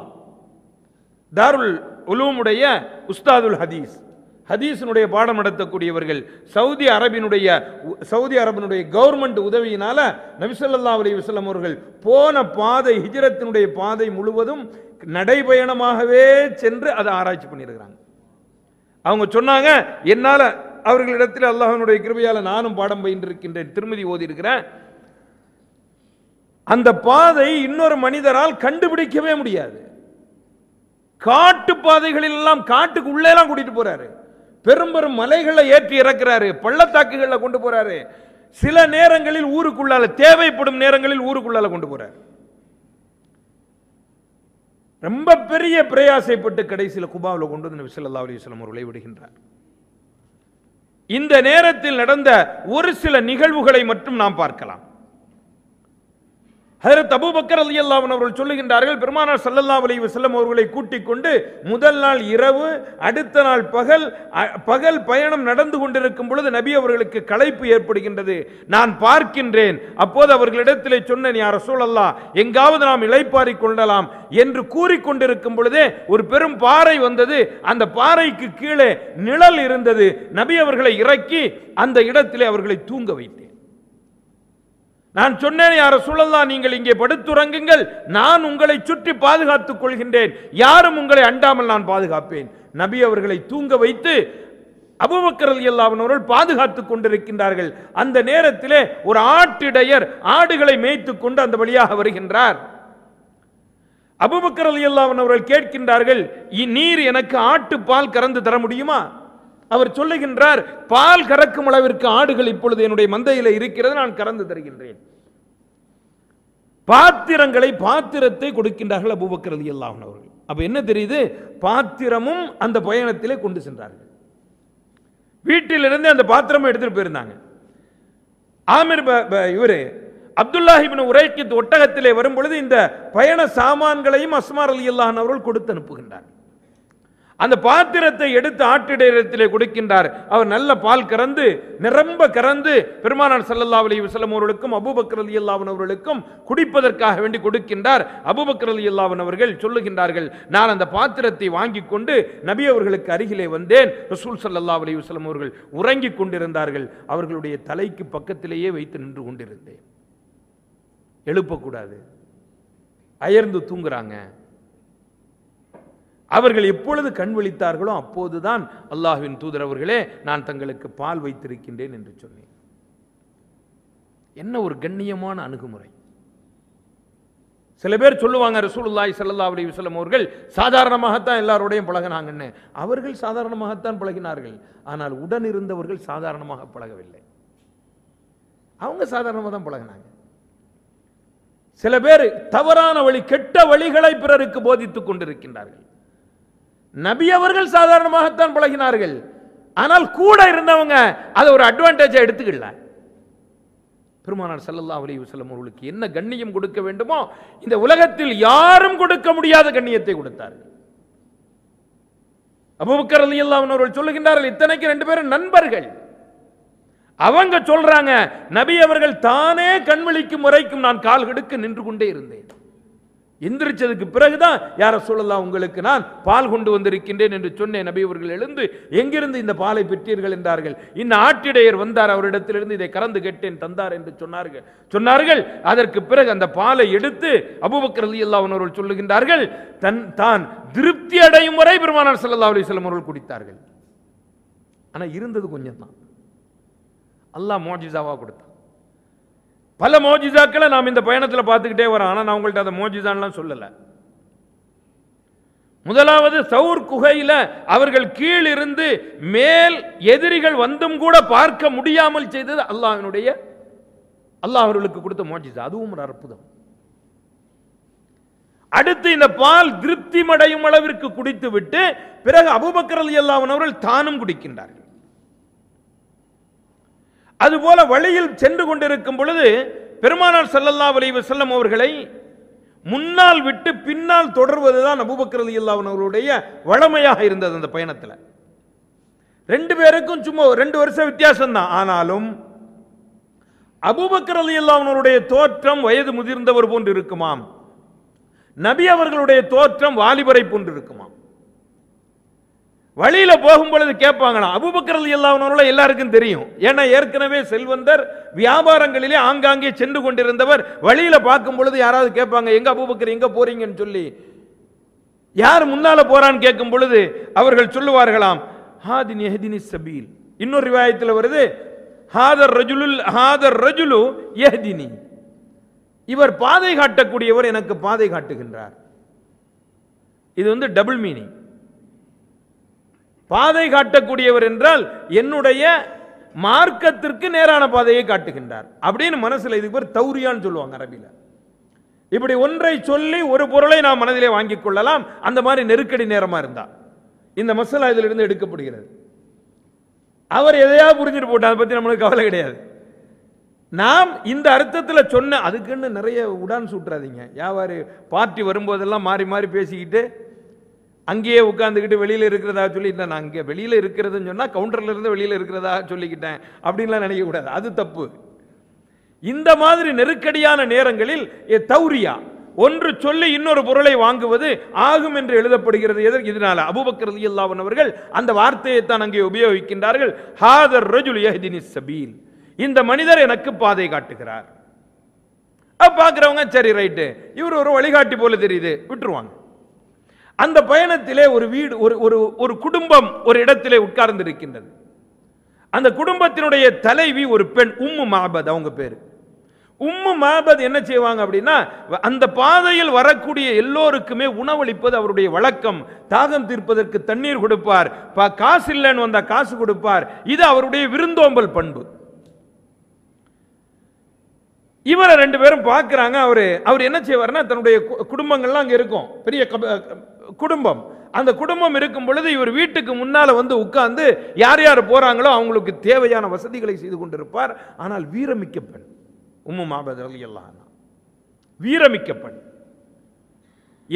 தாருல் உலூமுடைய உஸ்தாதுல் ஹதீஸ் ஹதீஸினுடைய பாடம் நடத்தக்கூடியவர்கள் சவுதி அரபினுடைய சவுதி அரபினுடைய கவர்மெண்ட் உதவியினால நபிசல்லா அலி வசலம் அவர்கள் போன பாதை ஹிஜரத்தினுடைய பாதை முழுவதும் நடைபயணமாகவே சென்று அதை ஆராய்ச்சி பண்ணியிருக்கிறாங்க அவங்க சொன்னாங்க என்னால் அவர்களிடத்தில் அல்லாஹனுடைய கிருபையால் நானும் பாடம் பயின்றிருக்கின்றேன் திருமதி ஓதி இருக்கிறேன் அந்த பாதை இன்னொரு மனிதரால் கண்டுபிடிக்கவே முடியாது காட்டு பாதைகளில் எல்லாம் காட்டுக்கு உள்ளேலாம் கூட்டிட்டு போறாரு பெரும் பெரும் மலைகளை ஏற்றி இறக்குறாரு பள்ளத்தாக்குகளில் கொண்டு போறாரு சில நேரங்களில் ஊருக்குள்ளால தேவைப்படும் நேரங்களில் ஊருக்குள்ளால கொண்டு போறாரு ரொம்ப பெரிய பிரயாசைப்பட்டு கடைசியில் குபாவில் கொண்டு வந்து அல்லா அலி அலிஸ்லாம் அவர்களை விடுகின்றார் இந்த நேரத்தில் நடந்த ஒரு சில நிகழ்வுகளை மட்டும் நாம் பார்க்கலாம் ஹதரத் அபூபக்கர் அலி அல்லாவன் அவர்கள் சொல்லுகின்றார்கள் பெருமானார் சல்லல்லா அலி வசல்லம் அவர்களை கூட்டிக் கொண்டு முதல் நாள் இரவு அடுத்த நாள் பகல் பகல் பயணம் நடந்து கொண்டிருக்கும் பொழுது நபி அவர்களுக்கு களைப்பு ஏற்படுகின்றது நான் பார்க்கின்றேன் அப்போது அவர்களிடத்திலே சொன்ன யார் சூழல்லா எங்காவது நாம் இளைப்பாறிக் கொள்ளலாம் என்று கூறிக்கொண்டிருக்கும் பொழுதே ஒரு பெரும் பாறை வந்தது அந்த பாறைக்கு கீழே நிழல் இருந்தது நபி அவர்களை இறக்கி அந்த இடத்திலே அவர்களை தூங்க வைத்தேன் நான் சொன்னேன் யார சூழல்லாம் நீங்கள் இங்கே படுத்துறங்குங்கள் நான் உங்களை சுற்றி பாதுகாத்துக் கொள்கின்றேன் யாரும் உங்களை அண்டாமல் நான் பாதுகாப்பேன் நபி அவர்களை தூங்க வைத்து அபுபக்கரல் எல்லாவன் அவர்கள் பாதுகாத்துக் கொண்டிருக்கின்றார்கள் அந்த நேரத்திலே ஒரு ஆட்டிடையர் ஆடுகளை மேய்த்து கொண்டு அந்த வழியாக வருகின்றார் அபுபக்கரல் எல்லாவன் அவர்கள் கேட்கின்றார்கள் நீர் எனக்கு ஆட்டுப்பால் கறந்து தர முடியுமா அவர் சொல்லுகின்றார் பால் கறக்கும் அளவிற்கு ஆடுகள் இப்பொழுது என்னுடைய மந்தையில் இருக்கிறது நான் கறந்து தருகின்றேன் பாத்திரங்களை பாத்திரத்தை கொடுக்கின்றார்கள் அபூபக்ரதி எல்லாம் அவர்கள் அப்ப என்ன தெரியுது பாத்திரமும் அந்த பயணத்திலே கொண்டு சென்றார்கள் வீட்டிலிருந்து அந்த பாத்திரமும் எடுத்துட்டு போயிருந்தாங்க ஆமிர் இவரு அப்துல்லாஹிபின் உரைக்கு ஒட்டகத்திலே வரும்பொழுது இந்த பயண சாமான்களையும் அஸ்மார் அலி அல்லான் அவர்கள் கொடுத்து அனுப்புகின்றார் அந்த பாத்திரத்தை எடுத்து ஆட்டிடத்திலே கொடுக்கின்றார் அவர் நல்ல பால் கறந்து நிரம்ப கறந்து பெருமானார் சல்லல்லா அலி வசலம் அவர்களுக்கும் அபுபக்கர் அலி அல்லாவன் அவர்களுக்கும் குடிப்பதற்காக வேண்டி கொடுக்கின்றார் அபுபக்கர் அலி அல்லாவன் அவர்கள் சொல்லுகின்றார்கள் நான் அந்த பாத்திரத்தை வாங்கி கொண்டு நபி அவர்களுக்கு அருகிலே வந்தேன் ரசூல் சல்லல்லா அலி வசலம் அவர்கள் உறங்கி கொண்டிருந்தார்கள் அவர்களுடைய தலைக்கு பக்கத்திலேயே வைத்து நின்று கொண்டிருந்தேன் எழுப்பக்கூடாது அயர்ந்து தூங்குறாங்க அவர்கள் எப்பொழுது கண் விழித்தார்களோ அப்போதுதான் அல்லாஹுவின் அவர்களே நான் தங்களுக்கு பால் வைத்திருக்கின்றேன் என்று சொன்னேன் என்ன ஒரு கண்ணியமான அணுகுமுறை சில பேர் சொல்லுவாங்க ரசூலுல்லாய் சல்லா அலி வல்லம் அவர்கள் சாதாரணமாகத்தான் எல்லாரோடையும் பழகினாங்கன்னு அவர்கள் சாதாரணமாகத்தான் பழகினார்கள் ஆனால் உடன் இருந்தவர்கள் சாதாரணமாக பழகவில்லை அவங்க சாதாரணமாக தான் பழகினாங்க சில பேர் தவறான வழி கெட்ட வழிகளை பிறருக்கு போதித்துக் கொண்டிருக்கின்றார்கள் நபி அவர்கள் சாதாரணமாகத்தான் பழகினார்கள் ஆனால் கூட இருந்தவங்க அதை ஒரு அட்வான்டேஜாக எடுத்துக்கல பெருமானார் சல்லல்லா அலி வசலம் அவர்களுக்கு என்ன கண்ணியம் கொடுக்க வேண்டுமோ இந்த உலகத்தில் யாரும் கொடுக்க முடியாத கண்ணியத்தை கொடுத்தார்கள் அபுபக்கர் அலி அல்லாம் அவர்கள் சொல்லுகின்றார்கள் இத்தனைக்கு ரெண்டு பேரும் நண்பர்கள் அவங்க சொல்றாங்க நபி அவர்கள் தானே கண்வழிக்கும் முறைக்கும் நான் கால் கெடுக்க நின்று கொண்டே இருந்தேன் எந்திரிச்சதுக்கு பிறகுதான் யார சொல்லலாம் உங்களுக்கு நான் பால் கொண்டு வந்திருக்கின்றேன் என்று சொன்னேன் நபியவர்கள் எழுந்து எங்கிருந்து இந்த பாலை பெற்றீர்கள் என்றார்கள் இந்த ஆட்டிடையர் வந்தார் அவரிடத்திலிருந்து இதை கறந்து கேட்டேன் தந்தார் என்று சொன்னார்கள் சொன்னார்கள் அதற்கு பிறகு அந்த பாலை எடுத்து அபுபக்கர் அலி அல்லாவனவர்கள் சொல்லுகின்றார்கள் தன் தான் திருப்தி அடையும் வரை பெருமானார் சல்லா அலிஸ்லாம் அவர்கள் குடித்தார்கள் ஆனால் இருந்தது கொஞ்சம் தான் அல்லாஹ் மோஜிசாவாக கொடுத்தான் பல மோஜிசாக்களை நாம் இந்த பயணத்தில் பார்த்துக்கிட்டே வரோம் ஆனால் நான் உங்கள்கிட்ட அந்த மோஜிசான்லாம் சொல்லலை முதலாவது சவுர் குகையில் அவர்கள் கீழிருந்து மேல் எதிரிகள் வந்தும் கூட பார்க்க முடியாமல் செய்தது அல்லாஹினுடைய அல்லாஹ் அவர்களுக்கு கொடுத்த மோஜிசா அதுவும் ஒரு அற்புதம் அடுத்து இந்த பால் திருப்தி மடையும் அளவிற்கு குடித்து விட்டு பிறகு அபுபக்கரல் எல்லாவனவர்கள் தானும் குடிக்கின்றார்கள் அதுபோல வழியில் சென்று கொண்டிருக்கும் பொழுது பெருமானார் சல்லல்லா வலிவு செல்லம் அவர்களை முன்னால் விட்டு பின்னால் தொடர்வதுதான் தான் அபுபக்கர் அவர்களுடைய வளமையாக இருந்தது அந்த பயணத்தில் ரெண்டு பேருக்கும் சும்மா ரெண்டு வருஷம் வித்தியாசம் தான் ஆனாலும் அபுபக்கர் அலி தோற்றம் வயது முதிர்ந்தவர் போன்று இருக்குமாம் நபி அவர்களுடைய தோற்றம் வாலிபரை போன்று இருக்குமாம் வழியில் போகும்பொழுது கேட்பாங்களாம் எல்லா எல்லாவனோட எல்லாருக்கும் தெரியும் ஏன்னா ஏற்கனவே செல்வந்தர் வியாபாரங்களிலே ஆங்காங்கே சென்று கொண்டிருந்தவர் வழியில் பார்க்கும் பொழுது யாராவது கேட்பாங்க எங்க அபுபக்கர் எங்க போறீங்கன்னு சொல்லி யார் முன்னால போறான்னு கேட்கும் பொழுது அவர்கள் சொல்லுவார்களாம் சபீல் இன்னொரு விவாயத்தில் வருது ஹாதர் ரஜுலுல் ஹாதர் ரஜுலு எஹதினி இவர் பாதை காட்டக்கூடியவர் எனக்கு பாதை காட்டுகின்றார் இது வந்து டபுள் மீனிங் பாதை காட்டக்கூடியவர் என்றால் என்னுடைய மார்க்கத்திற்கு நேரான பாதையை காட்டுகின்றார் அப்படின்னு மனசில் இதுக்கு பேர் தௌரியான்னு சொல்லுவாங்க அரபியில் இப்படி ஒன்றை சொல்லி ஒரு பொருளை நாம் மனதிலே வாங்கிக் கொள்ளலாம் அந்த மாதிரி நெருக்கடி நேரமாக இருந்தால் இந்த மசாலா இதிலிருந்து எடுக்கப்படுகிறது அவர் எதையாவது புரிஞ்சுட்டு போட்டார் அதை பற்றி நம்மளுக்கு கவலை கிடையாது நாம் இந்த அர்த்தத்தில் சொன்ன அதுக்குன்னு நிறைய உடான் சுட்டுறாதீங்க வியாபாரி பார்ட்டி வரும்போதெல்லாம் மாறி மாறி பேசிக்கிட்டு அங்கேயே உட்காந்துக்கிட்டு வெளியில் இருக்கிறதா சொல்லிட்டேன் நான் அங்கே வெளியில் இருக்கிறதுன்னு சொன்னால் கவுண்டர்லேருந்து வெளியில் இருக்கிறதா சொல்லிக்கிட்டேன் அப்படின்லாம் நினைக்கக்கூடாது அது தப்பு இந்த மாதிரி நெருக்கடியான நேரங்களில் ஏ தௌரியா ஒன்று சொல்லி இன்னொரு பொருளை வாங்குவது ஆகும் என்று எழுதப்படுகிறது எதற்கு இதனால் அபுபக்கர் அல்லாவன் அவர்கள் அந்த வார்த்தையை தான் அங்கே உபயோகிக்கின்றார்கள் ஹாதர் ரஜுல் யஹ்தினி சபீல் இந்த மனிதர் எனக்கு பாதை காட்டுகிறார் பார்க்குறவங்க சரி ரைட்டு இவர் ஒரு வழிகாட்டி போல தெரியுது விட்டுருவாங்க அந்த பயணத்திலே ஒரு வீடு ஒரு ஒரு ஒரு குடும்பம் ஒரு இடத்திலே உட்கார்ந்திருக்கின்றது அந்த குடும்பத்தினுடைய தலைவி ஒரு பெண் உம்மு மாபத் அவங்க பேர் உம்மு மாபத் என்ன செய்வாங்க அப்படின்னா அந்த பாதையில் வரக்கூடிய எல்லோருக்குமே உணவளிப்பது அவருடைய வழக்கம் தாகம் தீர்ப்பதற்கு தண்ணீர் கொடுப்பார் காசு இல்லைன்னு வந்தால் காசு கொடுப்பார் இது அவருடைய விருந்தோம்பல் பண்பு இவரை ரெண்டு பேரும் பார்க்குறாங்க அவர் அவர் என்ன செய்வார்னா தன்னுடைய குடும்பங்கள்லாம் அங்கே இருக்கும் பெரிய குடும்பம் அந்த குடும்பம் இருக்கும் பொழுது இவர் வீட்டுக்கு முன்னால் வந்து உட்கார்ந்து யார் யார் போகிறாங்களோ அவங்களுக்கு தேவையான வசதிகளை செய்து கொண்டிருப்பார் ஆனால் வீரமிக்க பெண் உம்மு மாபத் அலி வீரமிக்க பெண்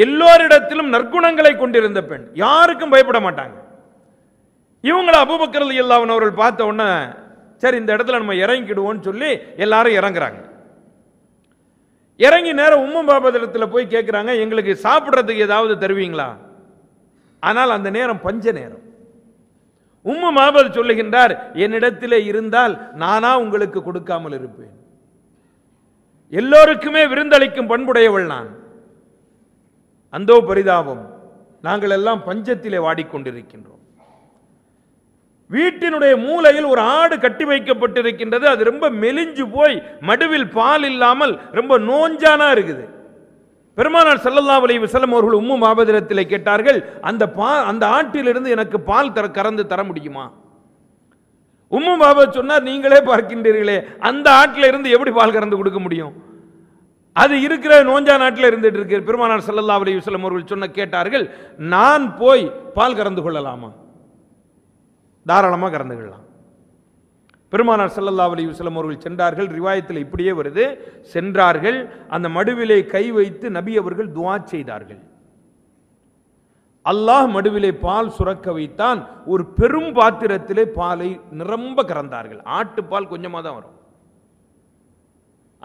எல்லோரிடத்திலும் நற்குணங்களை கொண்டிருந்த பெண் யாருக்கும் பயப்பட மாட்டாங்க இவங்களை அபுபக்கர் அலி அவர்கள் பார்த்த உடனே சரி இந்த இடத்துல நம்ம இறங்கிடுவோம்னு சொல்லி எல்லாரும் இறங்குறாங்க இறங்கி நேரம் உம்மம் பாபதளத்தில் போய் கேட்குறாங்க எங்களுக்கு சாப்பிட்றதுக்கு ஏதாவது தருவீங்களா ஆனால் அந்த நேரம் பஞ்ச நேரம் உம்ம மாபது சொல்லுகின்றார் என்னிடத்தில் இருந்தால் நானா உங்களுக்கு கொடுக்காமல் இருப்பேன் எல்லோருக்குமே விருந்தளிக்கும் பண்புடையவள் நான் அந்தோ பரிதாபம் நாங்கள் எல்லாம் பஞ்சத்திலே வாடிக்கொண்டிருக்கின்றோம் வீட்டினுடைய மூலையில் ஒரு ஆடு கட்டி வைக்கப்பட்டிருக்கின்றது அது ரொம்ப மெலிஞ்சு போய் மடுவில் பால் இல்லாமல் ரொம்ப நோஞ்சானா இருக்குது பெருமானார் செல்லல்லா அலி வசலம் அவர்கள் உம்மு மாபதிரத்தில் கேட்டார்கள் அந்த பா அந்த ஆட்டிலிருந்து எனக்கு பால் தர கறந்து தர முடியுமா உம்மு பாபா சொன்னார் நீங்களே பார்க்கின்றீர்களே அந்த ஆட்டில இருந்து எப்படி பால் கறந்து கொடுக்க முடியும் அது இருக்கிற நோஞ்சா நாட்டில் இருந்துட்டு இருக்கு பெருமானார் செல்லல்லா அலி வசலம் அவர்கள் சொன்ன கேட்டார்கள் நான் போய் பால் கறந்து கொள்ளலாமா தாராளமாக கறந்துக்கலாம் பெருமானார் செல்லல்லா அலி வல்லம் அவர்கள் சென்றார்கள் ரிவாயத்தில் இப்படியே வருது சென்றார்கள் அந்த மடுவிலே கை வைத்து நபி அவர்கள் துவா செய்தார்கள் அல்லாஹ் மடுவிலே பால் சுரக்க வைத்தான் ஒரு பெரும் பாத்திரத்திலே பாலை நிரம்ப கறந்தார்கள் ஆட்டுப்பால் கொஞ்சமாக தான் வரும்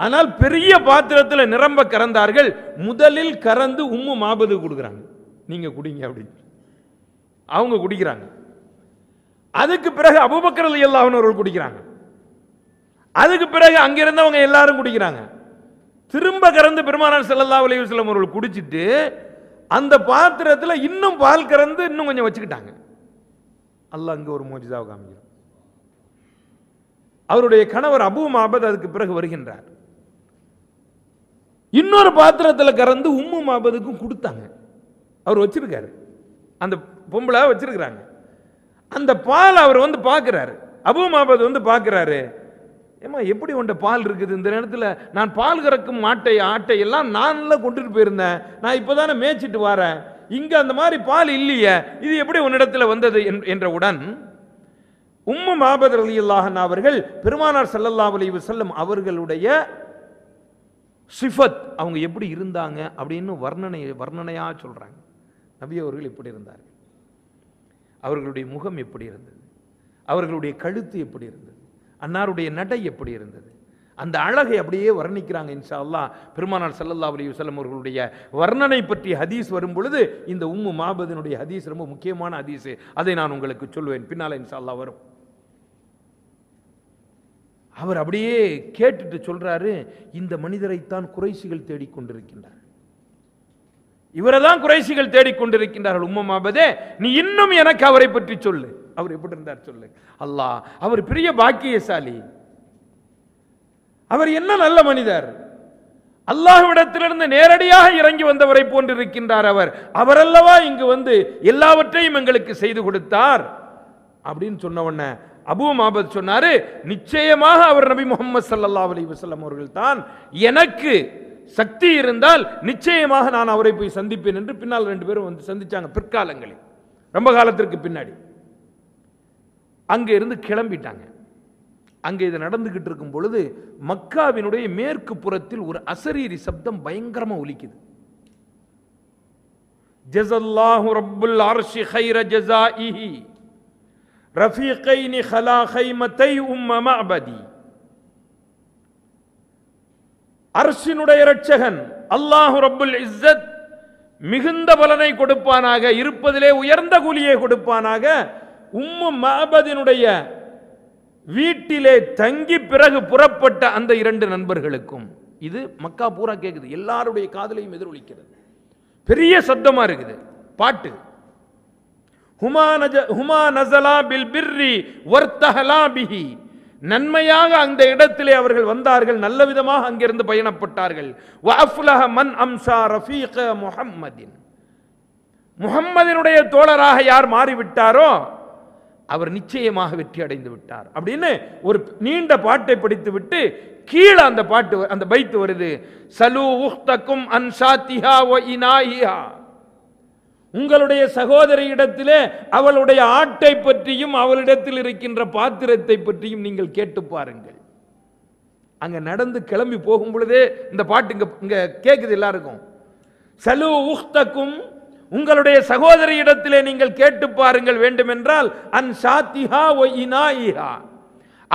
ஆனால் பெரிய பாத்திரத்தில் நிரம்ப கறந்தார்கள் முதலில் கறந்து உம்மு மாபது கொடுக்குறாங்க நீங்கள் குடிங்க அப்படின்னு அவங்க குடிக்கிறாங்க அதுக்கு பிறகு அபுபக்கர் அலி அல்லாஹன் அவர்கள் குடிக்கிறாங்க அதுக்கு பிறகு அங்கிருந்தவங்க எல்லாரும் குடிக்கிறாங்க திரும்ப கறந்து பெருமானார் செல்லல்லா அலைய செல்லம் அவர்கள் குடிச்சிட்டு அந்த பாத்திரத்தில் இன்னும் பால் கறந்து இன்னும் கொஞ்சம் வச்சுக்கிட்டாங்க அல்லாஹ் அங்கே ஒரு மோஜிதாவை காமிக்கிறோம் அவருடைய கணவர் அபு மாபத் அதுக்கு பிறகு வருகின்றார் இன்னொரு பாத்திரத்தில் கறந்து உம்மு மாபதுக்கும் கொடுத்தாங்க அவர் வச்சிருக்காரு அந்த பொம்பளை வச்சிருக்கிறாங்க அந்த பால் அவர் வந்து பார்க்குறாரு அபு மாபத் வந்து பார்க்குறாரு ஏமா எப்படி உண்ட பால் இருக்குது இந்த நேரத்தில் நான் பால் கறக்கும் மாட்டை ஆட்டை எல்லாம் நான்ல கொண்டுட்டு போயிருந்தேன் நான் இப்போ தானே மேய்ச்சிட்டு வரேன் இங்கே அந்த மாதிரி பால் இல்லையே இது எப்படி உன்னிடத்தில் வந்தது என்றவுடன் உம்மு மாபத் அலி அல்லாஹன் அவர்கள் பெருமானார் சல்லல்லா அலி செல்லும் அவர்களுடைய சிஃபத் அவங்க எப்படி இருந்தாங்க அப்படின்னு வர்ணனை வர்ணனையாக சொல்கிறாங்க நபி அவர்கள் இப்படி இருந்தார்கள் அவர்களுடைய முகம் எப்படி இருந்தது அவர்களுடைய கழுத்து எப்படி இருந்தது அன்னாருடைய நடை எப்படி இருந்தது அந்த அழகை அப்படியே வர்ணிக்கிறாங்க இன்ஷா அல்லா பெருமானார் சல்லல்லா அலி வல்லம் அவர்களுடைய வர்ணனை பற்றி ஹதீஸ் வரும் பொழுது இந்த உம்மு மாபதினுடைய ஹதீஸ் ரொம்ப முக்கியமான ஹதீஸ் அதை நான் உங்களுக்கு சொல்வேன் பின்னால் இன்ஷா அல்லா வரும் அவர் அப்படியே கேட்டுட்டு சொல்றாரு இந்த மனிதரைத்தான் குறைசிகள் தேடிக்கொண்டிருக்கின்றார் இவரை தான் குறைசிகள் தேடிக்கொண்டிருக்கின்றார்கள் உம்மமாபதே நீ இன்னும் எனக்கு அவரை பற்றி சொல்லு அவர் எப்படி இருந்தார் சொல்லு அல்லாஹ் அவர் பெரிய பாக்கியசாலி அவர் என்ன நல்ல மனிதர் அல்லாஹ்விடத்திலிருந்து நேரடியாக இறங்கி வந்தவரை போன்றிருக்கின்றார் அவர் அவரல்லவா இங்கு வந்து எல்லாவற்றையும் எங்களுக்கு செய்து கொடுத்தார் அப்படின்னு சொன்ன அபு மாபத் சொன்னாரு நிச்சயமாக அவர் நபி முகமது சல்லா அலி வசல்லம் அவர்கள் தான் எனக்கு சக்தி இருந்தால் நிச்சயமாக நான் அவரை போய் சந்திப்பேன் என்று பின்னால் ரெண்டு பேரும் வந்து சந்திச்சாங்க பிற்காலங்களில் ரொம்ப காலத்திற்கு பின்னாடி அங்கே இருந்து கிளம்பிட்டாங்க அங்கே இது நடந்துகிட்டு இருக்கும் பொழுது மக்காவினுடைய மேற்கு புறத்தில் ஒரு அசரீரி சப்தம் பயங்கரமா ஒலிக்குது ஜசல்லாஹு ரப்புல் அர்ஷி ஹைர ஜசாஇஹி ரஃபீகைனி ஹலா ஹைமதை உம்ம மஅபதி அரசினுடைய இரட்சகன் அல்லாஹு ரபுல் இஸ்ஸத் மிகுந்த பலனை கொடுப்பானாக இருப்பதிலே உயர்ந்த கூலியை கொடுப்பானாக உம்மு மஹபதினுடைய வீட்டிலே தங்கி பிறகு புறப்பட்ட அந்த இரண்டு நண்பர்களுக்கும் இது மக்கா பூரா கேட்குது எல்லாருடைய காதலையும் எதிரொலிக்கிறது பெரிய சத்தமாக இருக்குது பாட்டு ஹுமா நஜ ஹுமா நசலா பில் பிர்ரி வர்த்தஹலா பிஹி நன்மையாக அந்த இடத்திலே அவர்கள் வந்தார்கள் நல்ல விதமாக அங்கிருந்து பயணப்பட்டார்கள் அம்சா ரஃபீக முகம்மதினுடைய தோழராக யார் மாறிவிட்டாரோ அவர் நிச்சயமாக வெற்றி அடைந்து விட்டார் அப்படின்னு ஒரு நீண்ட பாட்டை படித்து விட்டு கீழே அந்த பாட்டு அந்த பைத்து வருது சலு உஹ்தக்கும் அன்சாத்திஹா ஒ இனாயிஹா உங்களுடைய சகோதரியிடத்திலே அவளுடைய ஆட்டை பற்றியும் அவளிடத்தில் இருக்கின்ற பாத்திரத்தை பற்றியும் நீங்கள் கேட்டு பாருங்கள் அங்க நடந்து கிளம்பி போகும் பொழுதே இந்த பாட்டு இங்க இங்க கேட்குது எல்லாருக்கும் சலு உஹ்தக்கும் உங்களுடைய சகோதரி இடத்திலே நீங்கள் கேட்டு பாருங்கள் வேண்டுமென்றால் அன் சாத்திஹா ஒயினாயிஹா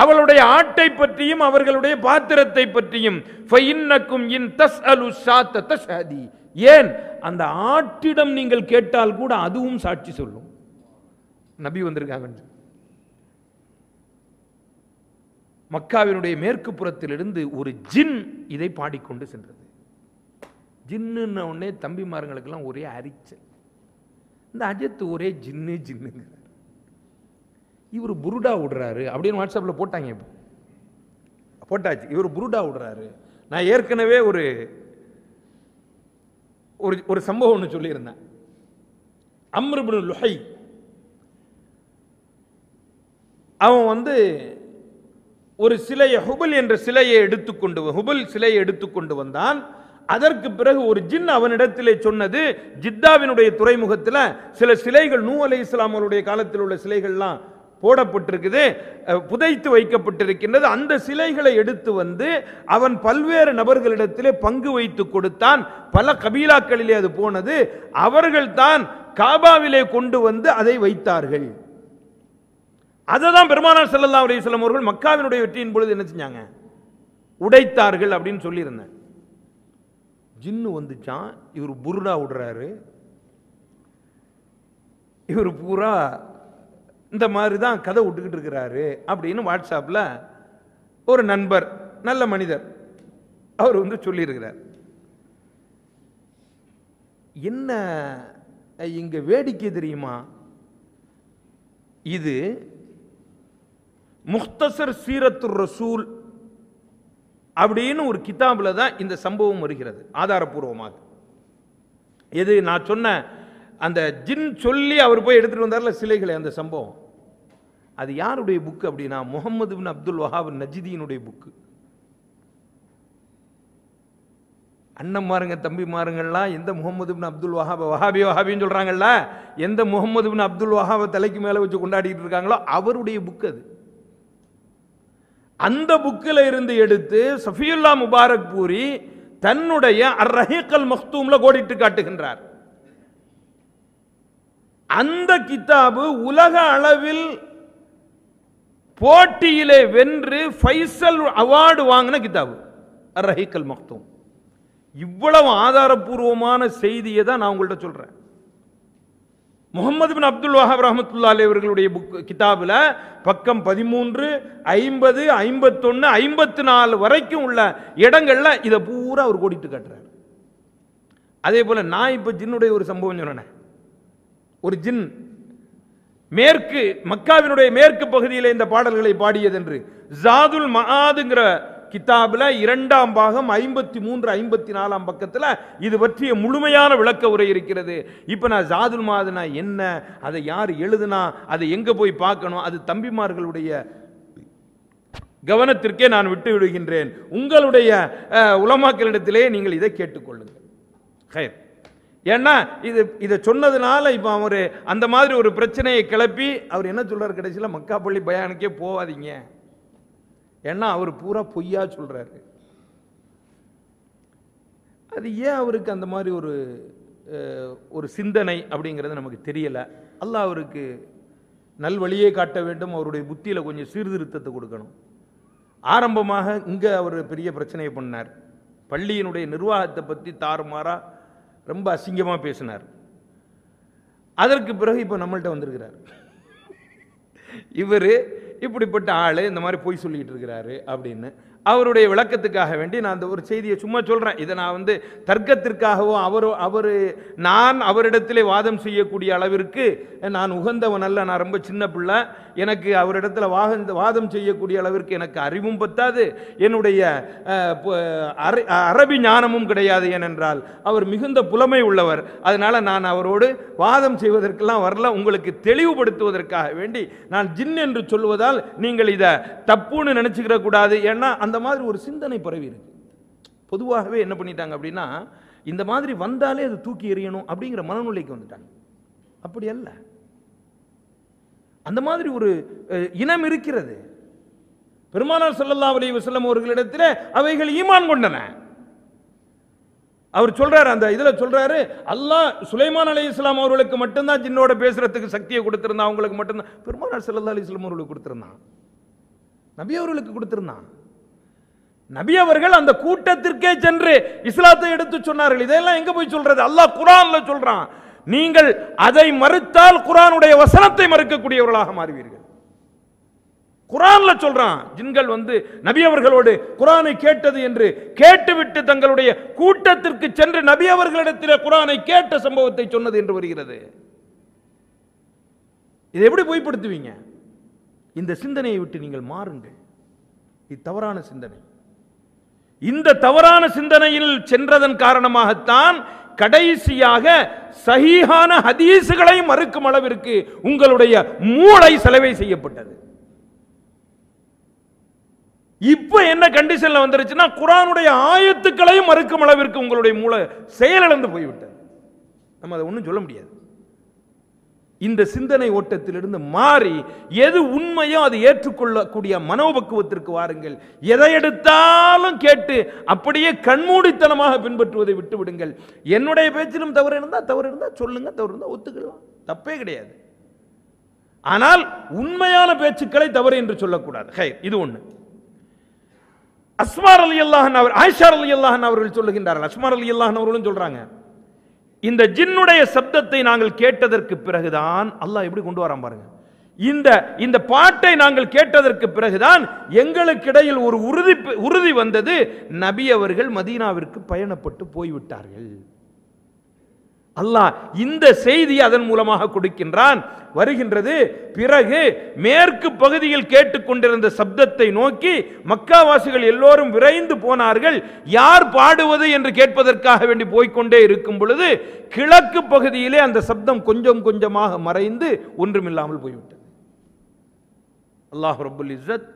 அவளுடைய ஆட்டை பற்றியும் அவர்களுடைய பாத்திரத்தை பற்றியும் இன் தஸ் அலு சாத்த தஷாதி ஏன் அந்த ஆட்டிடம் நீங்கள் கேட்டால் கூட அதுவும் சாட்சி சொல்லும் நபி வந்திருக்காங்க மக்காவினுடைய மேற்கு புறத்திலிருந்து ஒரு ஜின் இதை பாடிக்கொண்டு சென்றது ஜின்னுன்ன உடனே தம்பிமாருங்களுக்கெல்லாம் ஒரே அரிச்சல் இந்த அஜித் ஒரே ஜின்னு ஜின்னுங்கிறார் இவர் புருடா விடுறாரு அப்படின்னு வாட்ஸ்அப்பில் போட்டாங்க இப்போ போட்டாச்சு இவர் புருடா விடுறாரு நான் ஏற்கனவே ஒரு ஒரு ஒரு சம்பவம் ஒன்று சொல்லியிருந்தேன் அம்ருபுனு லுஹை அவன் வந்து ஒரு சிலையை ஹுபல் என்ற சிலையை எடுத்துக்கொண்டு ஹுபல் சிலையை எடுத்துக்கொண்டு வந்தான் அதற்கு பிறகு ஒரு ஜின் அவனிடத்திலே சொன்னது ஜித்தாவினுடைய துறைமுகத்தில் சில சிலைகள் நூ அலை இஸ்லாமருடைய காலத்தில் உள்ள சிலைகள்லாம் போடப்பட்டிருக்குது புதைத்து வைக்கப்பட்டிருக்கின்றது அந்த சிலைகளை எடுத்து வந்து அவன் பல்வேறு நபர்களிடத்திலே பங்கு வைத்து கொடுத்தான் பல கபீலாக்களிலே அது போனது அவர்கள் தான் காபாவிலே கொண்டு வந்து அதை வைத்தார்கள் அதை தான் பெருமானார் செல்லல்லா அலையம் அவர்கள் மக்காவினுடைய வெற்றியின் பொழுது என்ன செஞ்சாங்க உடைத்தார்கள் அப்படின்னு சொல்லியிருந்தேன் ஜின்னு வந்துச்சான் இவர் புருடா விடுறாரு இவர் பூரா இந்த மாதிரி தான் கதை விட்டுக்கிட்டு இருக்கிறாரு அப்படின்னு வாட்ஸ்அப்பில் ஒரு நண்பர் நல்ல மனிதர் அவர் வந்து சொல்லியிருக்கிறார் என்ன இங்கே வேடிக்கை தெரியுமா இது முக்தசர் சீரத்து ரசூல் அப்படின்னு ஒரு கிதாபில் தான் இந்த சம்பவம் வருகிறது ஆதாரபூர்வமாக எது நான் சொன்ன அந்த ஜின் சொல்லி அவர் போய் எடுத்துகிட்டு வந்தார்ல சிலைகளை அந்த சம்பவம் அது யாருடைய புக்கு அப்படின்னா முகமது பின் அப்துல் வஹாப் நஜிதீனுடைய புக்கு அண்ணன் மாருங்க தம்பி மாருங்கள்லாம் எந்த முகமது பின் அப்துல் வஹாப வஹாபி வஹாபின்னு சொல்கிறாங்கல்ல எந்த முகமது பின் அப்துல் வஹாபை தலைக்கு மேலே வச்சு கொண்டாடிட்டு இருக்காங்களோ அவருடைய புக் அது அந்த புக்கில் இருந்து எடுத்து சஃபியுல்லா முபாரக் பூரி தன்னுடைய அர் ரஹீக்கல் மஹ்தூமில் கோடிட்டு காட்டுகின்றார் அந்த கித்தாபு உலக அளவில் போட்டியிலே வென்று ஃபைசல் அவார்டு வாங்கின கித்தாபு ரஹிக்கல் மக்தோம் இவ்வளவு ஆதாரபூர்வமான செய்தியை தான் நான் உங்கள்கிட்ட சொல்கிறேன் முகமது பின் அப்துல் வஹாப் ரஹமத்துல்லா அலி அவர்களுடைய புக் கிதாபில் பக்கம் பதிமூன்று ஐம்பது ஐம்பத்தொன்று ஐம்பத்தி நாலு வரைக்கும் உள்ள இடங்களில் இதை பூரா அவர் கோடிட்டு காட்டுறார் அதே போல் நான் இப்போ ஜின்னுடைய ஒரு சம்பவம் சொன்னேன் ஒரு ஜின் மேற்கு மக்காவினுடைய மேற்கு பகுதியில் இந்த பாடல்களை பாடியது என்று ஜாதுல் மகாதுங்கிற கிதாபில் இரண்டாம் பாகம் ஐம்பத்தி மூன்று ஐம்பத்தி நாலாம் பக்கத்தில் இது பற்றிய முழுமையான விளக்க உரை இருக்கிறது இப்போ நான் ஜாதுல் மாதுனா என்ன அதை யார் எழுதுனா அதை எங்கே போய் பார்க்கணும் அது தம்பிமார்களுடைய கவனத்திற்கே நான் விட்டு விடுகின்றேன் உங்களுடைய உலமாக்களிடத்திலே நீங்கள் இதை கேட்டுக்கொள்ளுங்கள் ஹேர் ஏன்னா இது இதை சொன்னதுனால இப்போ அவர் அந்த மாதிரி ஒரு பிரச்சனையை கிளப்பி அவர் என்ன சொல்கிறார் கடைசியில் மக்காப்பள்ளி பயானுக்கே போகாதீங்க ஏன்னா அவர் பூரா பொய்யா சொல்கிறாரு அது ஏன் அவருக்கு அந்த மாதிரி ஒரு ஒரு சிந்தனை அப்படிங்கிறது நமக்கு தெரியலை அல்லாஹ் அவருக்கு நல்வழியே காட்ட வேண்டும் அவருடைய புத்தியில் கொஞ்சம் சீர்திருத்தத்தை கொடுக்கணும் ஆரம்பமாக இங்கே அவர் பெரிய பிரச்சனையை பண்ணார் பள்ளியினுடைய நிர்வாகத்தை பற்றி தாறுமாறாக ரொம்ப அசிங்கமாக பேசினார் அதற்கு பிறகு இப்போ நம்மள்கிட்ட வந்திருக்கிறார் இவர் இப்படிப்பட்ட ஆள் இந்த மாதிரி போய் சொல்லிக்கிட்டு இருக்கிறாரு அப்படின்னு அவருடைய விளக்கத்துக்காக வேண்டி நான் அந்த ஒரு செய்தியை சும்மா சொல்கிறேன் இதை நான் வந்து தர்க்கத்திற்காகவோ அவரோ அவர் நான் அவரிடத்திலே வாதம் செய்யக்கூடிய அளவிற்கு நான் உகந்தவன் அல்ல நான் ரொம்ப சின்ன பிள்ளை எனக்கு அவரிடத்தில் வாக வாதம் செய்யக்கூடிய அளவிற்கு எனக்கு அறிவும் பத்தாது என்னுடைய அரபி ஞானமும் கிடையாது ஏனென்றால் அவர் மிகுந்த புலமை உள்ளவர் அதனால் நான் அவரோடு வாதம் செய்வதற்கெல்லாம் வரல உங்களுக்கு தெளிவுபடுத்துவதற்காக வேண்டி நான் ஜின் என்று சொல்வதால் நீங்கள் இதை தப்புன்னு நினச்சிக்கிற கூடாது ஏன்னா அந்த மாதிரி ஒரு சிந்தனை பரவி இருக்கு பொதுவாகவே என்ன பண்ணிட்டாங்க அப்படின்னா இந்த மாதிரி வந்தாலே அது தூக்கி எறியணும் அப்படிங்கிற மனநிலைக்கு வந்துட்டாங்க அப்படி அல்ல அந்த மாதிரி ஒரு இனம் இருக்கிறது பெருமானார் சல்லல்லா அலி வசல்லம் அவர்களிடத்தில் அவைகள் ஈமான் கொண்டன அவர் சொல்றாரு அந்த இதில் சொல்றாரு அல்லாஹ் சுலைமான் அலி இஸ்லாம் அவர்களுக்கு மட்டும்தான் ஜின்னோட பேசுறதுக்கு சக்தியை கொடுத்திருந்தான் அவங்களுக்கு மட்டும்தான் பெருமானார் சல்லா அலி இஸ்லாம் அவர்களுக்கு கொடுத்திருந்தான் நபி அவர்களுக்கு கொடுத்திருந்தான் நபி அவர்கள் அந்த கூட்டத்திற்கே சென்று இஸ்லாத்தை எடுத்து சொன்னார்கள் இதெல்லாம் எங்க போய் சொல்றது அல்லாஹ் குரான்ல சொல்றான் நீங்கள் அதை மறுத்தால் குரானுடைய வசனத்தை மறுக்கக்கூடியவர்களாக மாறுவீர்கள் குரான்ல சொல்றான் ஜின்கள் வந்து நபி அவர்களோடு குரானை கேட்டது என்று கேட்டுவிட்டு தங்களுடைய கூட்டத்திற்கு சென்று நபி அவர்களிடத்தில் குரானை கேட்ட சம்பவத்தை சொன்னது என்று வருகிறது இதை எப்படி பொய்ப்படுத்துவீங்க இந்த சிந்தனையை விட்டு நீங்கள் மாறுங்கள் இது தவறான சிந்தனை இந்த தவறான சிந்தனையில் சென்றதன் காரணமாகத்தான் கடைசியாக சகிஹான ஹதீசுகளை மறுக்கும் அளவிற்கு உங்களுடைய மூளை செலவை செய்யப்பட்டது இப்ப என்ன கண்டிஷன்ல வந்துருச்சுன்னா குரானுடைய ஆயத்துக்களையும் மறுக்கும் அளவிற்கு உங்களுடைய மூளை செயலிழந்து போய்விட்டது நம்ம அதை ஒன்றும் சொல்ல முடியாது இந்த சிந்தனை ஓட்டத்திலிருந்து மாறி எது உண்மையோ அதை ஏற்றுக்கொள்ளக்கூடிய மனோபக்குவத்திற்கு வாருங்கள் எதை எடுத்தாலும் கேட்டு அப்படியே கண்மூடித்தனமாக பின்பற்றுவதை விட்டு விடுங்கள் என்னுடைய பேச்சிலும் தவறு இருந்தால் தவறு இருந்தால் சொல்லுங்க தவறு இருந்தால் ஒத்துக்கலாம் தப்பே கிடையாது ஆனால் உண்மையான பேச்சுக்களை தவறு என்று சொல்லக்கூடாது ஹை இது ஒன்று அஸ்மார் அலி அல்லாஹன் அவர் ஆயிஷார் அலி அல்லாஹன் அவர்கள் சொல்லுகின்றார்கள் அஸ்மார் அலி அல்லாஹன் அவர்களும் சொல்றாங்க இந்த ஜின்னுடைய சப்தத்தை நாங்கள் கேட்டதற்கு பிறகுதான் அல்லாஹ் எப்படி கொண்டு வரான் பாருங்க இந்த இந்த பாட்டை நாங்கள் கேட்டதற்கு பிறகுதான் எங்களுக்கு இடையில் ஒரு உறுதி உறுதி வந்தது நபி அவர்கள் மதீனாவிற்கு பயணப்பட்டு போய்விட்டார்கள் அல்லாஹ் இந்த செய்தி அதன் மூலமாக கொடுக்கின்றான் வருகின்றது பிறகு மேற்கு பகுதியில் கேட்டுக்கொண்டிருந்த சப்தத்தை நோக்கி மக்காவாசிகள் எல்லோரும் விரைந்து போனார்கள் யார் பாடுவது என்று கேட்பதற்காக வேண்டி போய்கொண்டே இருக்கும் பொழுது கிழக்கு பகுதியிலே அந்த சப்தம் கொஞ்சம் கொஞ்சமாக மறைந்து ஒன்றுமில்லாமல் போய்விட்டது அல்லாஹ் ரபுல் இஸ்ரத்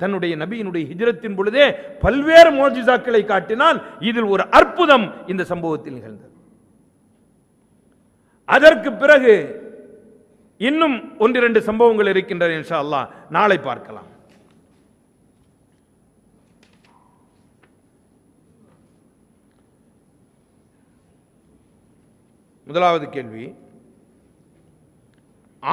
தன்னுடைய நபியினுடைய ஹிஜரத்தின் பொழுதே பல்வேறு மோஜிசாக்களை காட்டினால் இதில் ஒரு அற்புதம் இந்த சம்பவத்தில் நிகழ்ந்தது அதற்கு பிறகு இன்னும் ஒன்றிரண்டு சம்பவங்கள் இருக்கின்றன என்ஷா அல்லா நாளை பார்க்கலாம் முதலாவது கேள்வி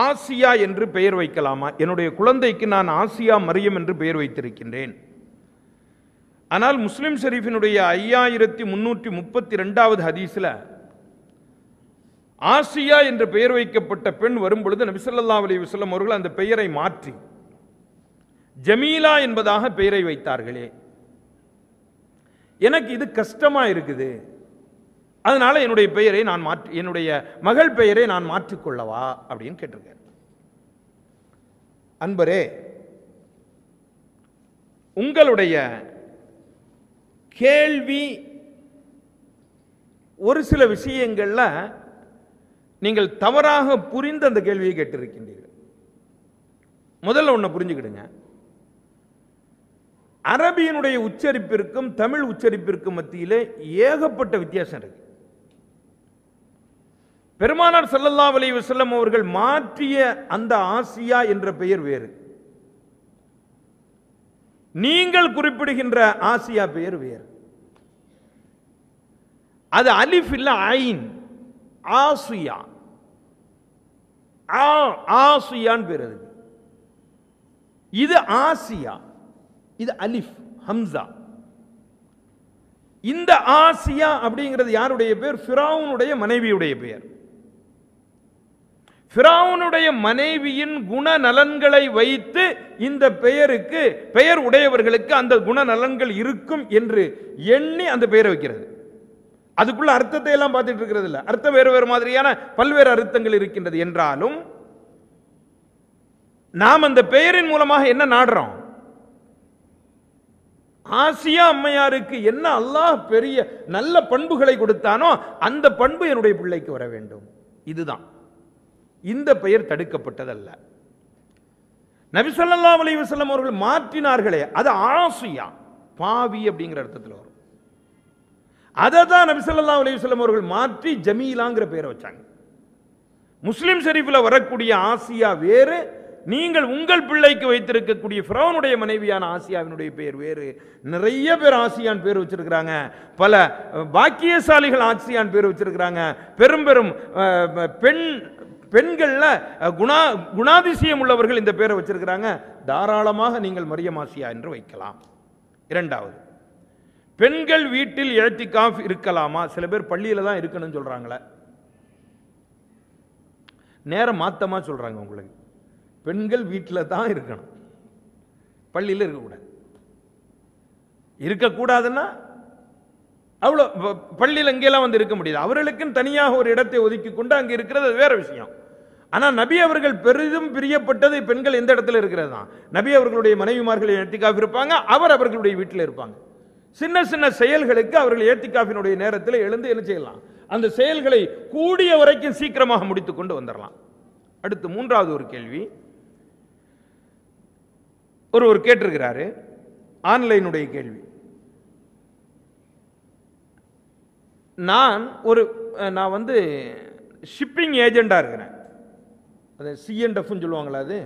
ஆசியா என்று பெயர் வைக்கலாமா என்னுடைய குழந்தைக்கு நான் ஆசியா மரியம் என்று பெயர் வைத்திருக்கின்றேன் ஆனால் முஸ்லிம் ஷெரீஃபினுடைய ஐயாயிரத்தி முன்னூற்றி முப்பத்தி ரெண்டாவது ஹதீஸில் ஆசியா என்று பெயர் வைக்கப்பட்ட பெண் வரும்பொழுது நபிசல்லா அலி வல்லம் அவர்கள் அந்த பெயரை மாற்றி ஜமீலா என்பதாக பெயரை வைத்தார்களே எனக்கு இது கஷ்டமா இருக்குது அதனால் என்னுடைய பெயரை நான் மாற்றி என்னுடைய மகள் பெயரை நான் மாற்றிக்கொள்ளவா அப்படின்னு கேட்டிருக்கேன் அன்பரே உங்களுடைய கேள்வி ஒரு சில விஷயங்களில் நீங்கள் தவறாக புரிந்து அந்த கேள்வியை கேட்டிருக்கின்றீர்கள் முதல்ல ஒன்று புரிஞ்சுக்கிடுங்க அரபியினுடைய உச்சரிப்பிற்கும் தமிழ் உச்சரிப்பிற்கும் மத்தியில் ஏகப்பட்ட வித்தியாசம் இருக்கு பெருமானார் சல்லல்லா அலி வசல்லம் அவர்கள் மாற்றிய அந்த ஆசியா என்ற பெயர் வேறு நீங்கள் குறிப்பிடுகின்ற ஆசியா பெயர் வேறு அது அலிஃப் இல்ல ஐன் ஆசுயா ஆ ஆசியான்னு பேர் அது இது ஆசியா இது அலிஃப் ஹம்சா இந்த ஆசியா அப்படிங்கிறது யாருடைய பேர் ஃபிராவுனுடைய மனைவியுடைய பெயர் ஃபிராவுனுடைய மனைவியின் குணநலன்களை வைத்து இந்த பெயருக்கு பெயர் உடையவர்களுக்கு அந்த குணநலன்கள் இருக்கும் என்று எண்ணி அந்த பெயரை வைக்கிறது அதுக்குள்ள அர்த்தத்தை எல்லாம் பார்த்துட்டு இருக்கிறது இல்லை அர்த்தம் வேறு வேறு மாதிரியான பல்வேறு அர்த்தங்கள் இருக்கின்றது என்றாலும் நாம் அந்த பெயரின் மூலமாக என்ன நாடுறோம் ஆசியா அம்மையாருக்கு என்ன அல்லாஹ் பெரிய நல்ல பண்புகளை கொடுத்தானோ அந்த பண்பு என்னுடைய பிள்ளைக்கு வர வேண்டும் இதுதான் இந்த பெயர் தடுக்கப்பட்டதல்ல நபிசல்லா அலி அவர்கள் மாற்றினார்களே அது ஆசியா பாவி அப்படிங்கிற அர்த்தத்தில் வரும் அதை தான் நபிசல்லா அலையுஸ்லம் அவர்கள் மாற்றி ஜமீலாங்கிற பேரை வச்சாங்க முஸ்லீம் ஷெரீஃபில் வரக்கூடிய ஆசியா வேறு நீங்கள் உங்கள் பிள்ளைக்கு வைத்திருக்கக்கூடிய ஃப்ரௌனுடைய மனைவியான ஆசியாவினுடைய பேர் வேறு நிறைய பேர் ஆசியான் பேர் வச்சிருக்கிறாங்க பல பாக்கியசாலிகள் ஆசியான் பேர் வச்சிருக்கிறாங்க பெரும் பெரும் பெண் பெண்களில் குணா குணாதிசயம் உள்ளவர்கள் இந்த பேரை வச்சிருக்கிறாங்க தாராளமாக நீங்கள் மரியம் ஆசியா என்று வைக்கலாம் இரண்டாவது பெண்கள் வீட்டில் ஏத்திக்காஃப் இருக்கலாமா சில பேர் பள்ளியில் தான் இருக்கணும்னு சொல்கிறாங்களே நேரம் மாத்தமாக சொல்கிறாங்க உங்களுக்கு பெண்கள் வீட்டில் தான் இருக்கணும் பள்ளியில் இருக்கக்கூடாது இருக்கக்கூடாதுன்னா அவ்வளோ பள்ளியில் எங்கெல்லாம் வந்து இருக்க முடியாது அவர்களுக்கும் தனியாக ஒரு இடத்தை ஒதுக்கி கொண்டு அங்கே இருக்கிறது வேற விஷயம் ஆனால் நபி அவர்கள் பெரிதும் பிரியப்பட்டது பெண்கள் எந்த இடத்துல இருக்கிறது தான் நபி அவர்களுடைய மனைவிமார்கள் எடுத்துக்காக இருப்பாங்க அவர் அவர்களுடைய வீட்டில் இருப்பாங்க சின்ன சின்ன செயல்களுக்கு அவர்கள் காஃபினுடைய நேரத்தில் எழுந்து என்ன செய்யலாம் அந்த செயல்களை கூடிய வரைக்கும் சீக்கிரமாக முடித்து கொண்டு வந்துடலாம் அடுத்து மூன்றாவது ஒரு கேள்வி ஒருவர் கேட்டிருக்கிறாரு ஆன்லைனுடைய கேள்வி நான் ஒரு நான் வந்து ஷிப்பிங் ஏஜெண்டாக இருக்கிறேன் அது சிஎன்டஃப்னு சொல்லுவாங்களா அது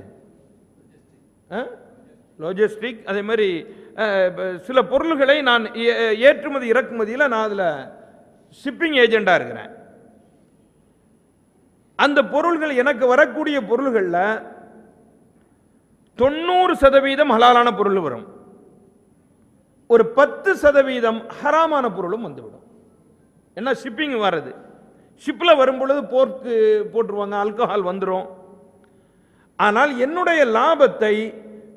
லொஜிஸ்டிக் அதே மாதிரி சில பொருள்களை நான் ஏற்றுமதி இறக்குமதியில் நான் அதில் ஷிப்பிங் ஏஜெண்டாக இருக்கிறேன் அந்த பொருள்கள் எனக்கு வரக்கூடிய பொருள்களில் தொண்ணூறு சதவீதம் ஹலாலான பொருள் வரும் ஒரு பத்து சதவீதம் ஹராமான பொருளும் வந்துவிடும் என்ன ஷிப்பிங் வர்றது ஷிப்பில் வரும்பொழுது போர்க்கு போட்டுருவாங்க ஆல்கஹால் வந்துடும் ஆனால் என்னுடைய லாபத்தை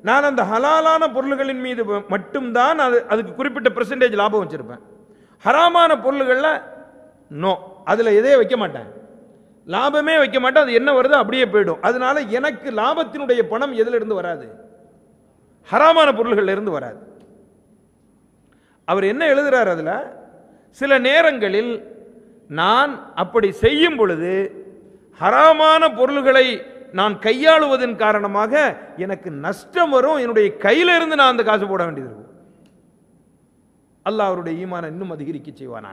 நான் அந்த ஹலாலான பொருள்களின் மீது மட்டும்தான் அது அதுக்கு குறிப்பிட்ட பெர்சன்டேஜ் லாபம் வச்சுருப்பேன் ஹராமான பொருள்களில் நோ அதில் எதையே வைக்க மாட்டேன் லாபமே வைக்க மாட்டேன் அது என்ன வருதோ அப்படியே போயிடும் அதனால எனக்கு லாபத்தினுடைய பணம் எதிலிருந்து வராது ஹராமான இருந்து வராது அவர் என்ன எழுதுகிறார் அதில் சில நேரங்களில் நான் அப்படி செய்யும் பொழுது ஹராமான பொருள்களை நான் கையாளுவதன் காரணமாக எனக்கு நஷ்டம் வரும் என்னுடைய கையில இருந்து நான் அந்த காசு போட வேண்டியது இருக்கும் அல்லாஹ் அவருடைய ஈமான இன்னும் அதிகரிக்க செய்வானா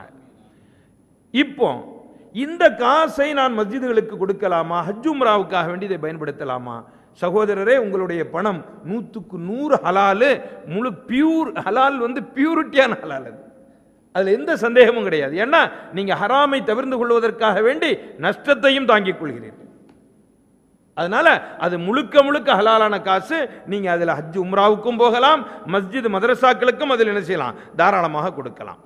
இப்போ இந்த காசை நான் மஸ்ஜிதுகளுக்கு கொடுக்கலாமா ஹஜ்ஜும்ராவுக்காக வேண்டி இதை பயன்படுத்தலாமா சகோதரரே உங்களுடைய பணம் நூற்றுக்கு நூறு ஹலாலு முழு பியூர் ஹலால் வந்து பியூரிட்டியான ஹலால் அது அதில் எந்த சந்தேகமும் கிடையாது ஏன்னா நீங்கள் ஹராமை தவிர்ந்து கொள்வதற்காக வேண்டி நஷ்டத்தையும் தாங்கிக் கொள்கிறீர்கள் அதனால் அது முழுக்க முழுக்க ஹலாலான காசு நீங்கள் அதில் ஹஜ் உம்ராவுக்கும் போகலாம் மஸ்ஜித் மதரசாக்களுக்கும் அதில் என்ன செய்யலாம் தாராளமாக கொடுக்கலாம்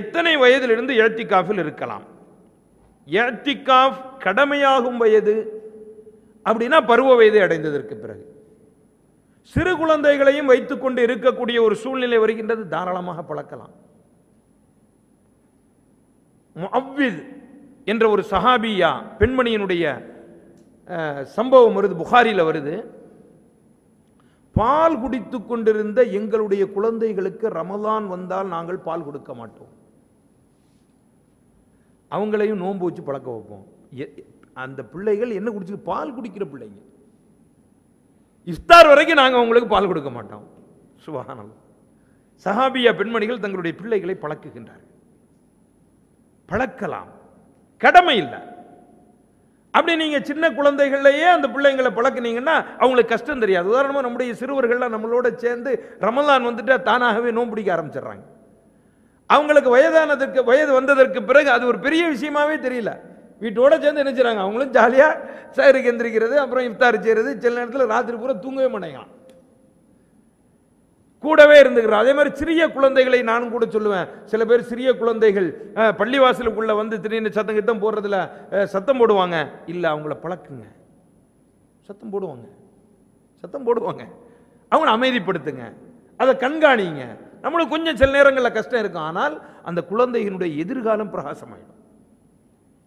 எத்தனை வயதிலிருந்து ஏத்திகாஃபில் இருக்கலாம் ஏத்திகாஃப் கடமையாகும் வயது அப்படின்னா பருவ வயது அடைந்ததற்கு பிறகு சிறு குழந்தைகளையும் வைத்துக்கொண்டு இருக்கக்கூடிய ஒரு சூழ்நிலை வருகின்றது தாராளமாக பழக்கலாம் அவ்வித் என்ற ஒரு சஹாபியா பெண்மணியினுடைய சம்பவம் வருது புகாரியில் வருது பால் குடித்து கொண்டிருந்த எங்களுடைய குழந்தைகளுக்கு ரமதான் வந்தால் நாங்கள் பால் கொடுக்க மாட்டோம் அவங்களையும் நோன்பு வச்சு பழக்க வைப்போம் அந்த பிள்ளைகள் என்ன குடிச்சு பால் குடிக்கிற பிள்ளைங்க இஃப்தார் வரைக்கும் நாங்கள் அவங்களுக்கு பால் கொடுக்க மாட்டோம் சுபகானம் சஹாபியா பெண்மணிகள் தங்களுடைய பிள்ளைகளை பழக்குகின்றார்கள் பழக்கலாம் கடமை இல்லை அப்படி நீங்கள் சின்ன குழந்தைகள்லையே அந்த பிள்ளைங்களை பழக்கினீங்கன்னா அவங்களுக்கு கஷ்டம் தெரியாது உதாரணமாக நம்முடைய சிறுவர்கள்லாம் நம்மளோட சேர்ந்து ரமலான் வந்துட்டு தானாகவே நோன்புடிக்க ஆரம்பிச்சிடுறாங்க அவங்களுக்கு வயதானதற்கு வயது வந்ததற்கு பிறகு அது ஒரு பெரிய விஷயமாவே தெரியல வீட்டோட சேர்ந்து நினைச்சிடறாங்க அவங்களும் ஜாலியாக சகருக்கு எந்திரிக்கிறது அப்புறம் இஃப்தார் செய்கிறது சில நேரத்தில் ராத்திரி பூரா தூங்கவே மாட்டேங்கிறான் கூடவே இருந்துக்கிறோம் அதே மாதிரி சிறிய குழந்தைகளை நானும் கூட சொல்லுவேன் சில பேர் சிறிய குழந்தைகள் பள்ளிவாசலுக்குள்ளே வந்து திடீர்னு சத்தம் கித்தம் போடுறதுல சத்தம் போடுவாங்க இல்லை அவங்கள பழக்குங்க சத்தம் போடுவாங்க சத்தம் போடுவாங்க அவங்கள அமைதிப்படுத்துங்க அதை கண்காணிங்க நம்மளுக்கு கொஞ்சம் சில நேரங்களில் கஷ்டம் இருக்கும் ஆனால் அந்த குழந்தைகளுடைய எதிர்காலம் பிரகாசமாயிடும்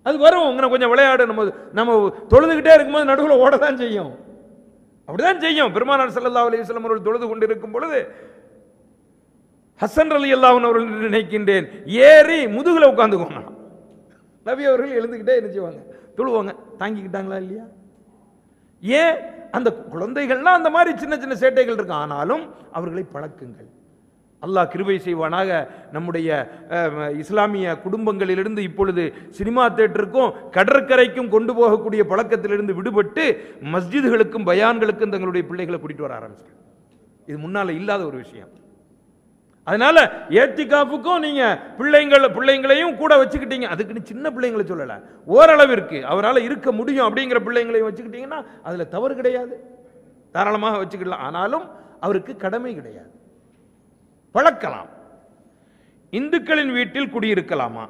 அது வரும் உங்களை கொஞ்சம் விளையாடு நம்ம நம்ம தொழுதுகிட்டே இருக்கும்போது நடுவில் ஓட தான் செய்யும் அப்படிதான் செய்யும் பெருமானார் சல்லா அலி வல்லம் அவர்கள் தொழுது கொண்டிருக்கும் பொழுது ஹசன் அலி அல்லாஹன் அவர்கள் நினைக்கின்றேன் ஏறி முதுகில் உட்காந்துக்கோங்க நபி அவர்கள் எழுந்துக்கிட்டே என்ன செய்வாங்க தொழுவாங்க தாங்கிக்கிட்டாங்களா இல்லையா ஏன் அந்த குழந்தைகள்லாம் அந்த மாதிரி சின்ன சின்ன சேட்டைகள் இருக்கு ஆனாலும் அவர்களை பழக்குங்கள் அல்லாஹ் கிருபை செய்வானாக நம்முடைய இஸ்லாமிய குடும்பங்களிலிருந்து இப்பொழுது சினிமா தேட்டருக்கும் கடற்கரைக்கும் கொண்டு போகக்கூடிய பழக்கத்திலிருந்து விடுபட்டு மஸ்ஜிதுகளுக்கும் பயான்களுக்கும் தங்களுடைய பிள்ளைகளை கூட்டிட்டு வர ஆரம்பிச்சிட்டாங்க இது முன்னால் இல்லாத ஒரு விஷயம் அதனால ஏத்திகாப்புக்கும் நீங்க பிள்ளைங்களை பிள்ளைங்களையும் கூட வச்சுக்கிட்டீங்க அதுக்குன்னு சின்ன பிள்ளைங்களை சொல்லலை ஓரளவிற்கு அவரால் இருக்க முடியும் அப்படிங்கிற பிள்ளைங்களையும் வச்சுக்கிட்டீங்கன்னா அதில் தவறு கிடையாது தாராளமாக வச்சுக்கிடலாம் ஆனாலும் அவருக்கு கடமை கிடையாது வளர்க்கலாம் இந்துக்களின் வீட்டில் குடியிருக்கலாமா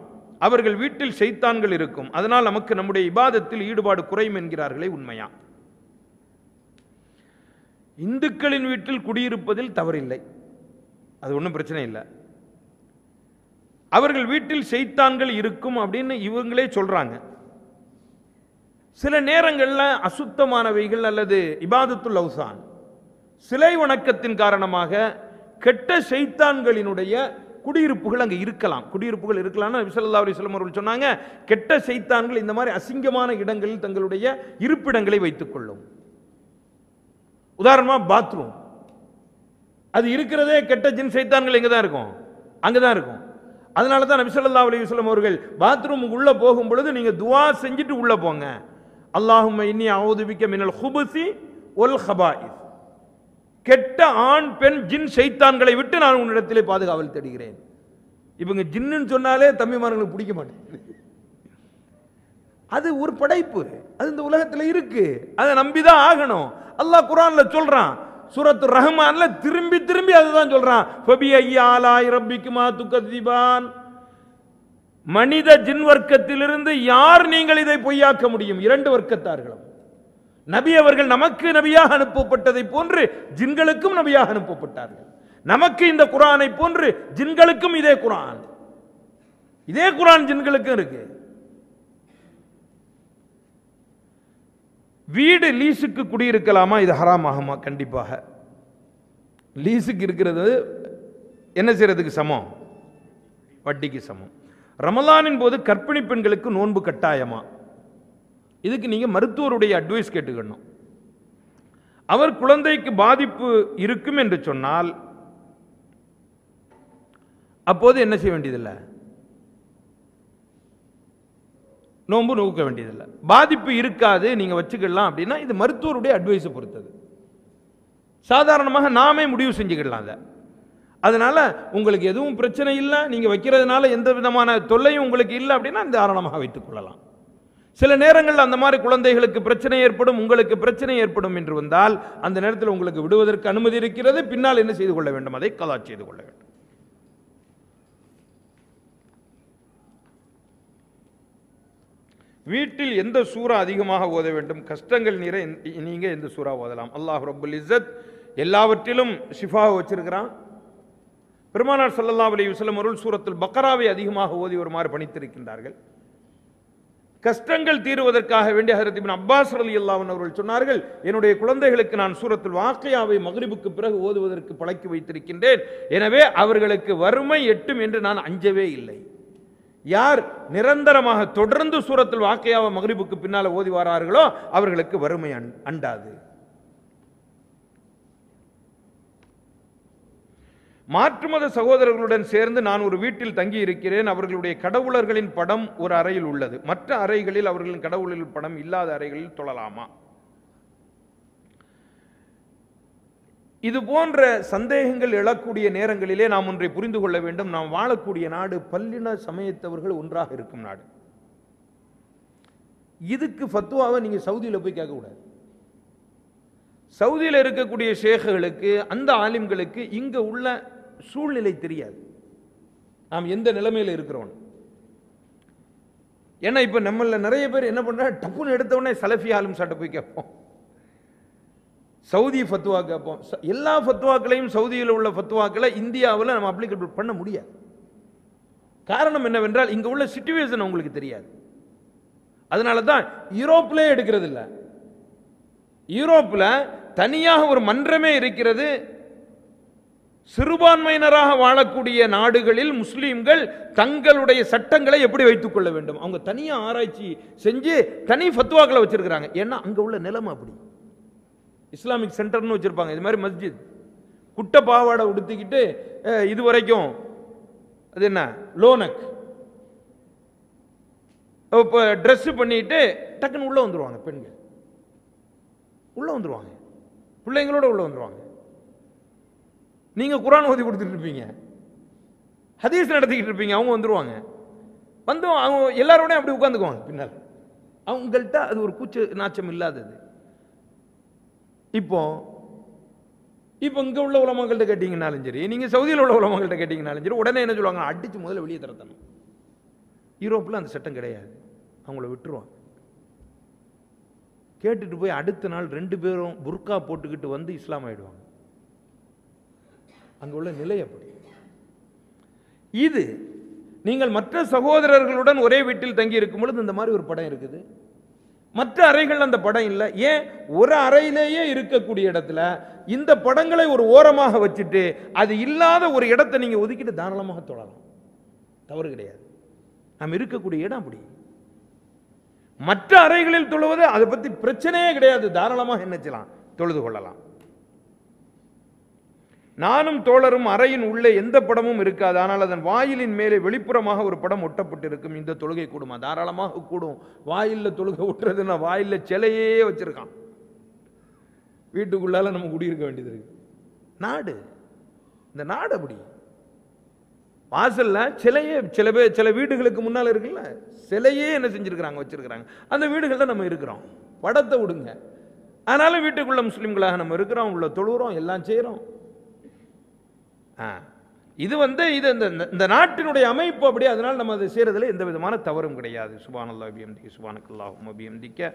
அவர்கள் வீட்டில் செய்தான்கள் இருக்கும் அதனால் நமக்கு நம்முடைய இபாதத்தில் ஈடுபாடு குறையும் என்கிறார்களே உண்மையா இந்துக்களின் வீட்டில் குடியிருப்பதில் தவறில்லை அது ஒன்றும் பிரச்சனை இல்லை அவர்கள் வீட்டில் செய்தான்கள் இருக்கும் அப்படின்னு இவங்களே சொல்கிறாங்க சில நேரங்களில் அசுத்தமானவைகள் அல்லது இபாதத்துள் அவுசான் சிலை வணக்கத்தின் காரணமாக கெட்ட செய்தான்களினுடைய குடியிருப்புகள் அங்கே இருக்கலாம் குடியிருப்புகள் இருக்கலாம்னு விசல்லா அலிஸ்லம் அவர்கள் சொன்னாங்க கெட்ட செய்தான்கள் இந்த மாதிரி அசிங்கமான இடங்களில் தங்களுடைய இருப்பிடங்களை வைத்துக் கொள்ளும் உதாரணமாக பாத்ரூம் அது இருக்கிறதே கெட்ட ஜின் சைத்தான்கள் எங்கே தான் இருக்கும் அங்கே தான் இருக்கும் அதனால தான் நபிசல்லா அலி வஸ்லம் அவர்கள் பாத்ரூமுக்கு உள்ளே போகும் பொழுது நீங்கள் துவா செஞ்சுட்டு உள்ளே போங்க அல்லாஹும் இன்னி அவதுபிக்க மின்னல் ஹுபுசி ஒல் ஹபாயிஸ் கெட்ட ஆண் பெண் ஜின் செய்தான்களை விட்டு நான் உன்னிடத்திலே பாதுகாவல் தேடுகிறேன் இவங்க ஜின்னு சொன்னாலே தம்பிமார்களுக்கு பிடிக்க மாட்டேன் அது ஒரு படைப்பு அது இந்த உலகத்தில் இருக்கு அதை நம்பிதான் ஆகணும் அல்லாஹ் குரான்ல சொல்றான் சூரத்து ரஹ்மான்ல திரும்பி திரும்பி அதுதான் சொல்றான் ஃபபி மனித ஜின் வர்க்கத்திலிருந்து யார் நீங்கள் இதை பொய்யாக்க முடியும் இரண்டு வர்க்கத்தார்களும் நபி அவர்கள் நமக்கு நபியாக அனுப்பப்பட்டதை போன்று ஜின்களுக்கும் நபியாக அனுப்பப்பட்டார்கள் நமக்கு இந்த குரானை போன்று ஜின்களுக்கும் இதே குரான் இதே குரான் ஜின்களுக்கும் இருக்கு வீடு லீஸுக்கு குடியிருக்கலாமா இது ஹராமாகுமா கண்டிப்பாக லீஸுக்கு இருக்கிறது என்ன செய்யறதுக்கு சமம் வட்டிக்கு சமம் ரமலானின் போது கர்ப்பிணி பெண்களுக்கு நோன்பு கட்டாயமா இதுக்கு நீங்கள் மருத்துவருடைய அட்வைஸ் கேட்டுக்கணும் அவர் குழந்தைக்கு பாதிப்பு இருக்கும் என்று சொன்னால் அப்போது என்ன செய்ய வேண்டியதில்லை நோன்பு நோக்க வேண்டியதில்லை பாதிப்பு இருக்காது நீங்கள் வச்சுக்கலாம் அப்படின்னா இது மருத்துவருடைய அட்வைஸை பொறுத்தது சாதாரணமாக நாமே முடிவு செஞ்சுக்கிடலாம் அதை அதனால் உங்களுக்கு எதுவும் பிரச்சனை இல்லை நீங்கள் வைக்கிறதுனால எந்த விதமான தொல்லையும் உங்களுக்கு இல்லை அப்படின்னா தாராளமாக வைத்துக்கொள்ளலாம் சில நேரங்களில் அந்த மாதிரி குழந்தைகளுக்கு பிரச்சனை ஏற்படும் உங்களுக்கு பிரச்சனை ஏற்படும் என்று வந்தால் அந்த நேரத்தில் உங்களுக்கு விடுவதற்கு அனுமதி இருக்கிறது பின்னால் என்ன செய்து கொள்ள வேண்டும் அதை கதா செய்து கொள்ள வேண்டும் வீட்டில் எந்த சூறா அதிகமாக ஓத வேண்டும் கஷ்டங்கள் நிற நீங்கள் எந்த சூறா ஓதலாம் அல்லாஹ் ரபுல் இஸ்ஸத் எல்லாவற்றிலும் ஷிஃபாக வச்சிருக்கிறான் பெருமானார் சல்லா அலி வஸ்லம் அருள் சூரத்தில் பக்கராவை அதிகமாக ஓதி வருமாறு பணித்திருக்கின்றார்கள் கஷ்டங்கள் தீருவதற்காக வேண்டிய ஹரத் இபின் அப்பாஸ் அலி அல்லாவன் அவர்கள் சொன்னார்கள் என்னுடைய குழந்தைகளுக்கு நான் சூரத்தில் வாக்கையாவை மகிழ்வுக்கு பிறகு ஓதுவதற்கு பழக்கி வைத்திருக்கின்றேன் எனவே அவர்களுக்கு வறுமை எட்டும் என்று நான் அஞ்சவே இல்லை யார் நிரந்தரமாக தொடர்ந்து சூரத்தில் வாக்கையாவை மகிழ்வுக்கு பின்னால் ஓதி வாரார்களோ அவர்களுக்கு வறுமை அண்டாது மாற்று மத சகோதரர்களுடன் சேர்ந்து நான் ஒரு வீட்டில் தங்கி இருக்கிறேன் அவர்களுடைய கடவுளர்களின் படம் ஒரு அறையில் உள்ளது மற்ற அறைகளில் அவர்களின் கடவுளின் படம் இல்லாத அறைகளில் தொழலாமா இது போன்ற சந்தேகங்கள் எழக்கூடிய நேரங்களிலே நாம் ஒன்றை புரிந்து கொள்ள வேண்டும் நாம் வாழக்கூடிய நாடு பல்லின சமயத்தவர்கள் ஒன்றாக இருக்கும் நாடு இதுக்கு ஃபத்துவாவை நீங்கள் சவுதியில் போய் கேட்கக்கூடாது சவுதியில் இருக்கக்கூடிய ஷேகர்களுக்கு அந்த ஆலிம்களுக்கு இங்கே உள்ள சூழ்நிலை தெரியாது நாம் எந்த நிலைமையில் இருக்கிறோம் ஏன்னா இப்போ நம்மள நிறைய பேர் என்ன பண்ணுறா டப்புன்னு எடுத்தவொடனே சலஃபி ஆளும் சாட்டை போய் கேட்போம் சவுதி ஃபத்துவா கேட்போம் எல்லா ஃபத்துவாக்களையும் சவுதியில் உள்ள ஃபத்துவாக்களை இந்தியாவில் நம்ம அப்ளிகபிள் பண்ண முடியாது காரணம் என்னவென்றால் இங்கே உள்ள சுச்சுவேஷன் உங்களுக்கு தெரியாது அதனால தான் யூரோப்பிலே எடுக்கிறது இல்லை யூரோப்பில் தனியாக ஒரு மன்றமே இருக்கிறது சிறுபான்மையினராக வாழக்கூடிய நாடுகளில் முஸ்லீம்கள் தங்களுடைய சட்டங்களை எப்படி வைத்துக் கொள்ள வேண்டும் அவங்க தனியாக ஆராய்ச்சி செஞ்சு தனி ஃபத்வாக்களை வச்சுருக்கிறாங்க ஏன்னா அங்கே உள்ள நிலம் அப்படி இஸ்லாமிக் சென்டர்னு வச்சுருப்பாங்க இது மாதிரி மஸ்ஜித் குட்டை பாவாடை உடுத்திக்கிட்டு இது வரைக்கும் அது என்ன லோனக் இப்போ ட்ரெஸ்ஸு பண்ணிட்டு டக்குன்னு உள்ளே வந்துடுவாங்க பெண்கள் உள்ளே வந்துடுவாங்க பிள்ளைங்களோட உள்ளே வந்துடுவாங்க நீங்கள் குரான் ஓதி கொடுத்துட்டு இருப்பீங்க ஹதீஸ் நடத்திக்கிட்டு இருப்பீங்க அவங்க வந்துடுவாங்க வந்து அவங்க எல்லாரோடையும் அப்படி உட்காந்துக்குவாங்க பின்னால் அவங்கள்ட்ட அது ஒரு கூச்ச நாச்சம் இல்லாதது இப்போ இப்போ இங்கே உள்ள உலமங்கள்கிட்ட கேட்டிங்கனாலும் சரி நீங்கள் சவுதியில் உள்ள உலமங்கள்கிட்ட கேட்டிங்கனாலும் சரி உடனே என்ன சொல்லுவாங்க அடித்து முதல்ல வெளியே திறத்தணும் யூரோப்பில் அந்த சட்டம் கிடையாது அவங்கள விட்டுருவாங்க கேட்டுட்டு போய் அடுத்த நாள் ரெண்டு பேரும் புர்கா போட்டுக்கிட்டு வந்து இஸ்லாம் ஆகிடுவாங்க அங்கே உள்ள நிலை அப்படி இது நீங்கள் மற்ற சகோதரர்களுடன் ஒரே வீட்டில் தங்கி இருக்கும் பொழுது இந்த மாதிரி ஒரு படம் இருக்குது மற்ற அறைகள் அந்த படம் இல்லை ஏன் ஒரு அறையிலேயே இருக்கக்கூடிய இடத்துல இந்த படங்களை ஒரு ஓரமாக வச்சுட்டு அது இல்லாத ஒரு இடத்தை நீங்கள் ஒதுக்கிட்டு தாராளமாக தொழலாம் தவறு கிடையாது நாம் இருக்கக்கூடிய இடம் அப்படி மற்ற அறைகளில் தொழுவது அதை பற்றி பிரச்சனையே கிடையாது தாராளமாக என்ன செய்யலாம் தொழுது கொள்ளலாம் நானும் தோழரும் அறையின் உள்ளே எந்த படமும் இருக்காது ஆனால் அதன் வாயிலின் மேலே வெளிப்புறமாக ஒரு படம் ஒட்டப்பட்டிருக்கும் இந்த தொழுகை கூடுமா தாராளமாக கூடும் வாயிலில் தொழுகை ஒட்டுறதுன்னா வாயிலில் சிலையே வச்சுருக்கான் வீட்டுக்குள்ளால நம்ம குடியிருக்க வேண்டியது இருக்கு நாடு இந்த நாடு அப்படி வாசல்ல சிலையே சில பேர் சில வீடுகளுக்கு முன்னால் இருக்குல்ல சிலையே என்ன செஞ்சுருக்கிறாங்க வச்சுருக்கிறாங்க அந்த வீடுகளில் நம்ம இருக்கிறோம் படத்தை விடுங்க அதனால வீட்டுக்குள்ளே முஸ்லீம்களாக நம்ம இருக்கிறோம் உள்ள தொழுகிறோம் எல்லாம் செய்கிறோம் இது வந்து இது இந்த இந்த நாட்டினுடைய அமைப்பு அப்படி அதனால் நம்ம அதை செய்கிறதுல எந்த விதமான தவறும் கிடையாது சுபானல்லா பிஎம்திக்கு சுபானுக்குல்லாஹும் பிஎம்திக்க